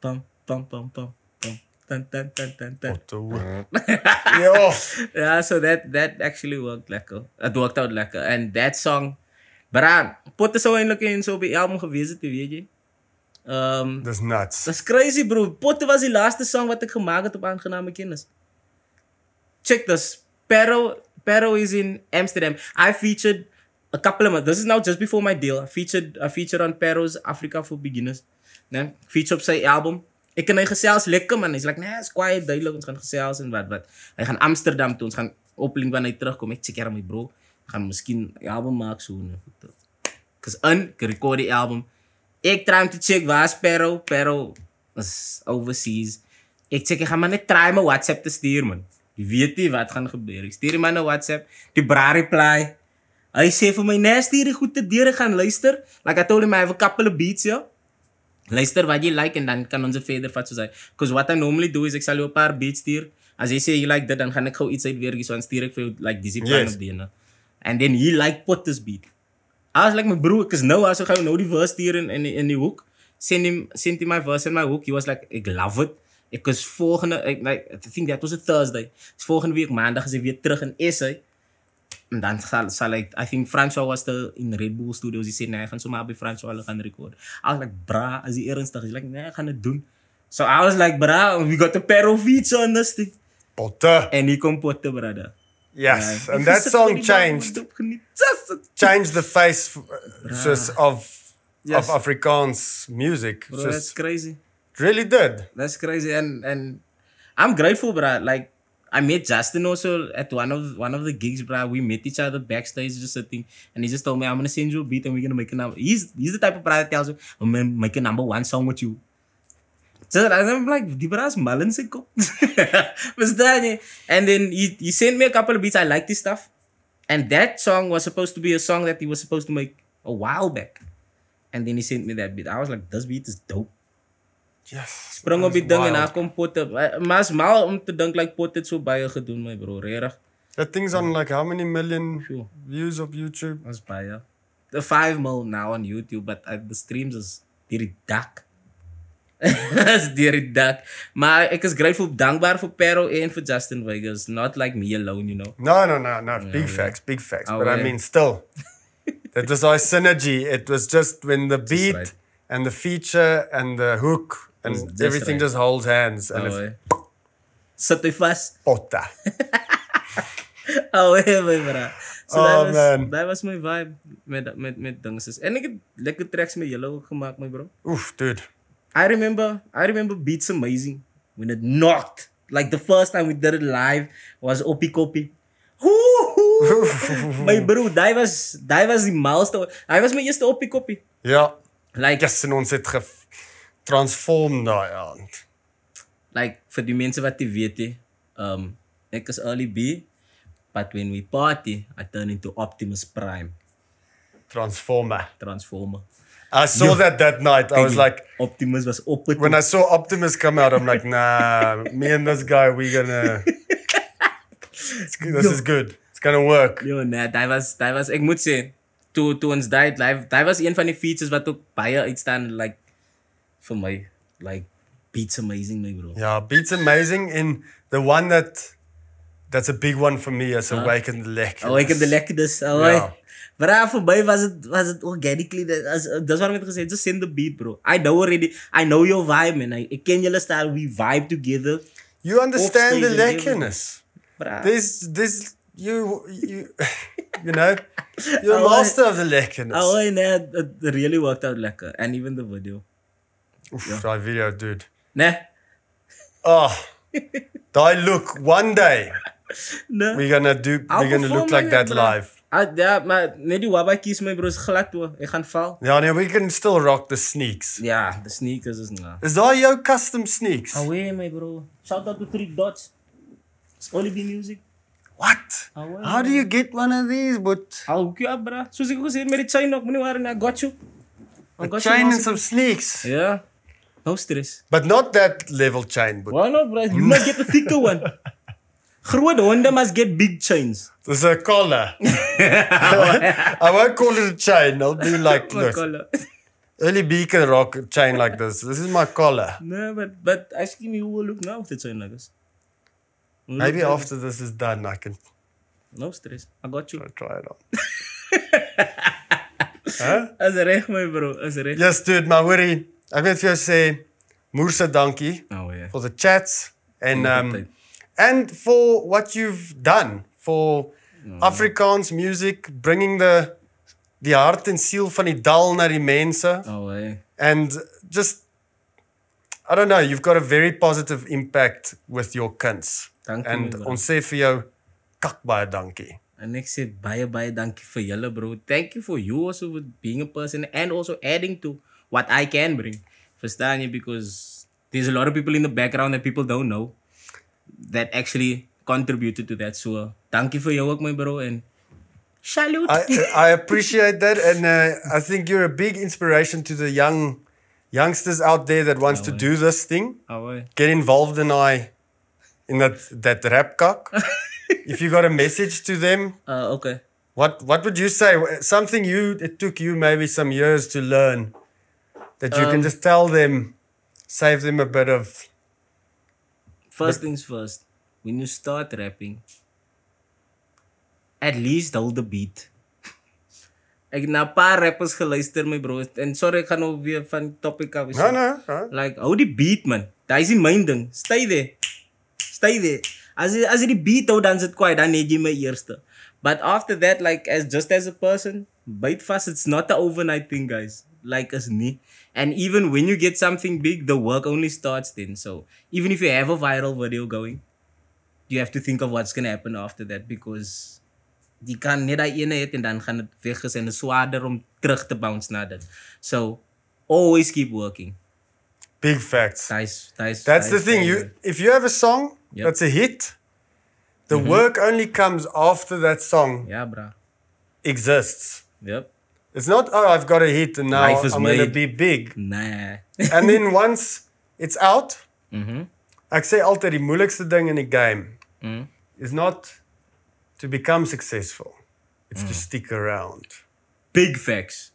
Pam pam pam pam pam. Tan tan tan tan tan. Poto. <laughs> Ja. ja, so that that actually worked lekker. It worked out lekker and that song Bra, potte sou eintlik in so 'n album gewees het, weet jy? Um, ehm, dat is nuts. Dat is crazy, bro. Potten was die laatste song wat ik gemaakt heb op Aangename Kennis. Check this. Perro, Perro is in Amsterdam. I featured a couple of months. This is now just before my deal. I featured, I featured on Perro's Africa for Beginners. Nee? Feature op zijn album. Ik kan hij gezels lekker, man. Hij is like, nee, is quiet, duidelijk. We gaan gezels en wat, wat. Hij gaan Amsterdam toe. Ons gaan opening wanneer hij terugkomt. Ik check er mijn bro. We gaan misschien een album maken zo. Because nou een, ik record die album. Ek droom dit chick was pero pero was overseas. Ek sê ek gaan maar net try my WhatsApp te stuur man. Jy weet nie wat gaan gebeur. Ek stuur hom 'n WhatsApp, die bra reply. Hy sê vir my net stuur die goeie deure gaan luister. Like I told him I have a couple of beats ja. Luister wat jy like en dan kan ons verder vat soos hy. Because what I normally do is ek sal jou 'n paar beats stuur. As jy sê jy like dit dan gaan ek gou iets uit weer gee so aan stuur ek vir jou like disipline yes. op die ene. And then he like put this beat was like my bro, nou ek is nou asof gou nou die verse hier in in die, in die hoek. Send him send him my verse in my hoek. He was like ek love it. Ek is volgende ek like, I think that was a Thursday. Dis volgende week maandag is ek weer terug in SA. En dan sal sal ek like, I think Francois was still in Red Bull Studios. Hy sê nee, gaan sommer by Francois hulle gaan record. I was like bra, as jy ernstig is, like nee, gaan dit doen. So I was like bra, we got a pair of feet on this thing. Potter. En ek kom potter brother. Yes, and that song changed changed the face just ah. of yes. of Afrikaans music. Bro, that's crazy. Really did. That's crazy, and and I'm grateful, bro. Like I met Justin also at one of one of the gigs, bro. We met each other backstage, just sitting, and he just told me, "I'm gonna send you a beat, and we're gonna make a number." He's he's the type of guy that tells you, "I'm oh, gonna make a number one song with you." just I'm like, Dibra's malinsiko. Was that it? And then he, he sent me a couple of beats. I like this stuff. And that song was supposed to be a song that he was supposed to make a while back. And then he sent me that beat. I was like, this beat is dope. Yes. Sprong op die ding wild. en ek kom pot op. Eh, Mas mal om te dink like pot het so baie gedoen my bro, regtig. That things on like how many million sure. views of YouTube? Was baie. The 5 mil now on YouTube, but uh, the streams is dit die dak is <laughs> deur die dak. Maar ek is grateful dankbaar vir Perro en vir Justin Vegas, not like me alone, you know. No, no, no, no, yeah, big yeah. Ja. facts, big facts, oh, but yeah. I mean still. It was our synergy. It was just when the beat right. and the feature and the hook and just everything right. just holds hands and oh, it's Sit die vas. Otta. Oh, hey, my bra. So oh, that was, man. That was my vibe met met met dinges. En ek het lekker tracks met julle ook gemaak, my bro. Oef, dude. I remember, I remember Beats Amazing when it knocked. Like the first time we did it live was Opie Kopi. <laughs> my bro, daai was daai was die milestone. Hy was my eerste Opie Kopi. Ja. Like as yes, ons het transform daai aand. Like vir die mense wat dit weet, um ek is early B, but when we party, I turn into Optimus Prime. Transformer. Transformer. I saw Yo, that that night. I was like, Optimus was open. When I saw Optimus come out, I'm like, nah, me and this guy, we're gonna. <laughs> this Yo. is good. It's gonna work. Yo, nah, that was that was ek moet sê, to to ons daai live, that was een van die features wat ook baie uitstaan like for my like beats amazing my bro. Yeah, beats amazing in the one that that's a big one for me as Awaken the Lekkers. Awaken the Lekkers. Alright. Maar ja, voor mij was het, was het organically. Dat, is waarom ik het gezegd Just send the beat, bro. I know already. I know your vibe, man. Ik ken jullie style. We vibe together. You understand the lekkernis. This, this, you, you, you know, <laughs> you're master of the lekkernis. Oh, and it really worked out lekker. And even the video. Oof, yeah. that video, dude. Nah. Oh, die look. One day, no. we're gonna do. I'll we're gonna look like that live. Ah, ja, maar net die wabba kies my broers glad toe. Ek gaan val. Ja, nee, we can still rock the sneaks. Ja, the sneakers is nou. Is daai jou custom sneaks? Awe my bro. Shout out to Three Dots. It's only be music. What? Away, How man. do you get one of these? But I'll hook you up, bro. Soos ek gesê het met die chain nog, moenie worry, I got you. I got chain you and some sneaks. Yeah. Ja. No stress. But not that level chain, but Why not, bro? You might get the thicker one. <laughs> Groot honde must get big chains. a collar. <laughs> I won't call it a chain. I'll be like look. collar. Early B rock chain like this. This is my collar. No, but but asking me who will look now with the chain like this. We'll Maybe look like after this is done, I can. No stress. I got you. I'll try it on. <laughs> huh? As reg my bro, as a reg. Yes dude, maar worry. I wil vir jou say, Moorsa, dankie oh, yeah. vir the chats and. ehm um, and for what you've done for mm. Afrikaans music, bringing the the heart and seal van die dal na die mense. Oh, hey. And just I don't know, you've got a very positive impact with your kids. Dankie. And ons sê vir jou kak baie dankie. And ek sê baie baie dankie vir julle bro. Thank you for you also with being a person and also adding to what I can bring. Verstaan jy because there's a lot of people in the background that people don't know. that actually contributed to that. So uh, thank you for your work, my bro, and salute. I, <laughs> I appreciate that, and uh, I think you're a big inspiration to the young youngsters out there that wants to do this thing. Ahoy. Get involved in I in that that rap cock. <laughs> if you got a message to them, uh, okay. What what would you say? Something you it took you maybe some years to learn that you um, can just tell them, save them a bit of first things first, when you start rapping, at least hold the beat. ek na paar rappers geluister my bro en sorry ek gaan nou weer van topic af. Nee, nee nee. Huh? Like hou die beat man. Dit is my ding. Stay there. Stay there. As jy as jy die beat hou dan sit kwai dan net jy my eerste. But after that like as just as a person, bite fast it's not the overnight thing guys. like us ni. And even when you get something big, the work only starts then. So even if you have a viral video going, you have to think of what's gonna happen after that because die kan net daai ene het en dan gaan dit weg is en is swaarder om terug te bounce na dit. So always keep working. Big facts. Nice, nice. That's the thing. You if you have a song yep. that's a hit, the mm -hmm. work only comes after that song. Yeah, bra. Exists. Yep. It's not, oh, I've got a hit and now I'm going to be big. Nah. <laughs> and then once it's out, mm-hmm. I say ek the altyd die moeilikste in the game mm. is not to become successful. It's mm. to stick around. Big facts.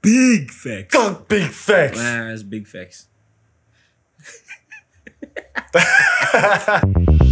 Big facts. God, big facts. Nah, it's big facts. <laughs>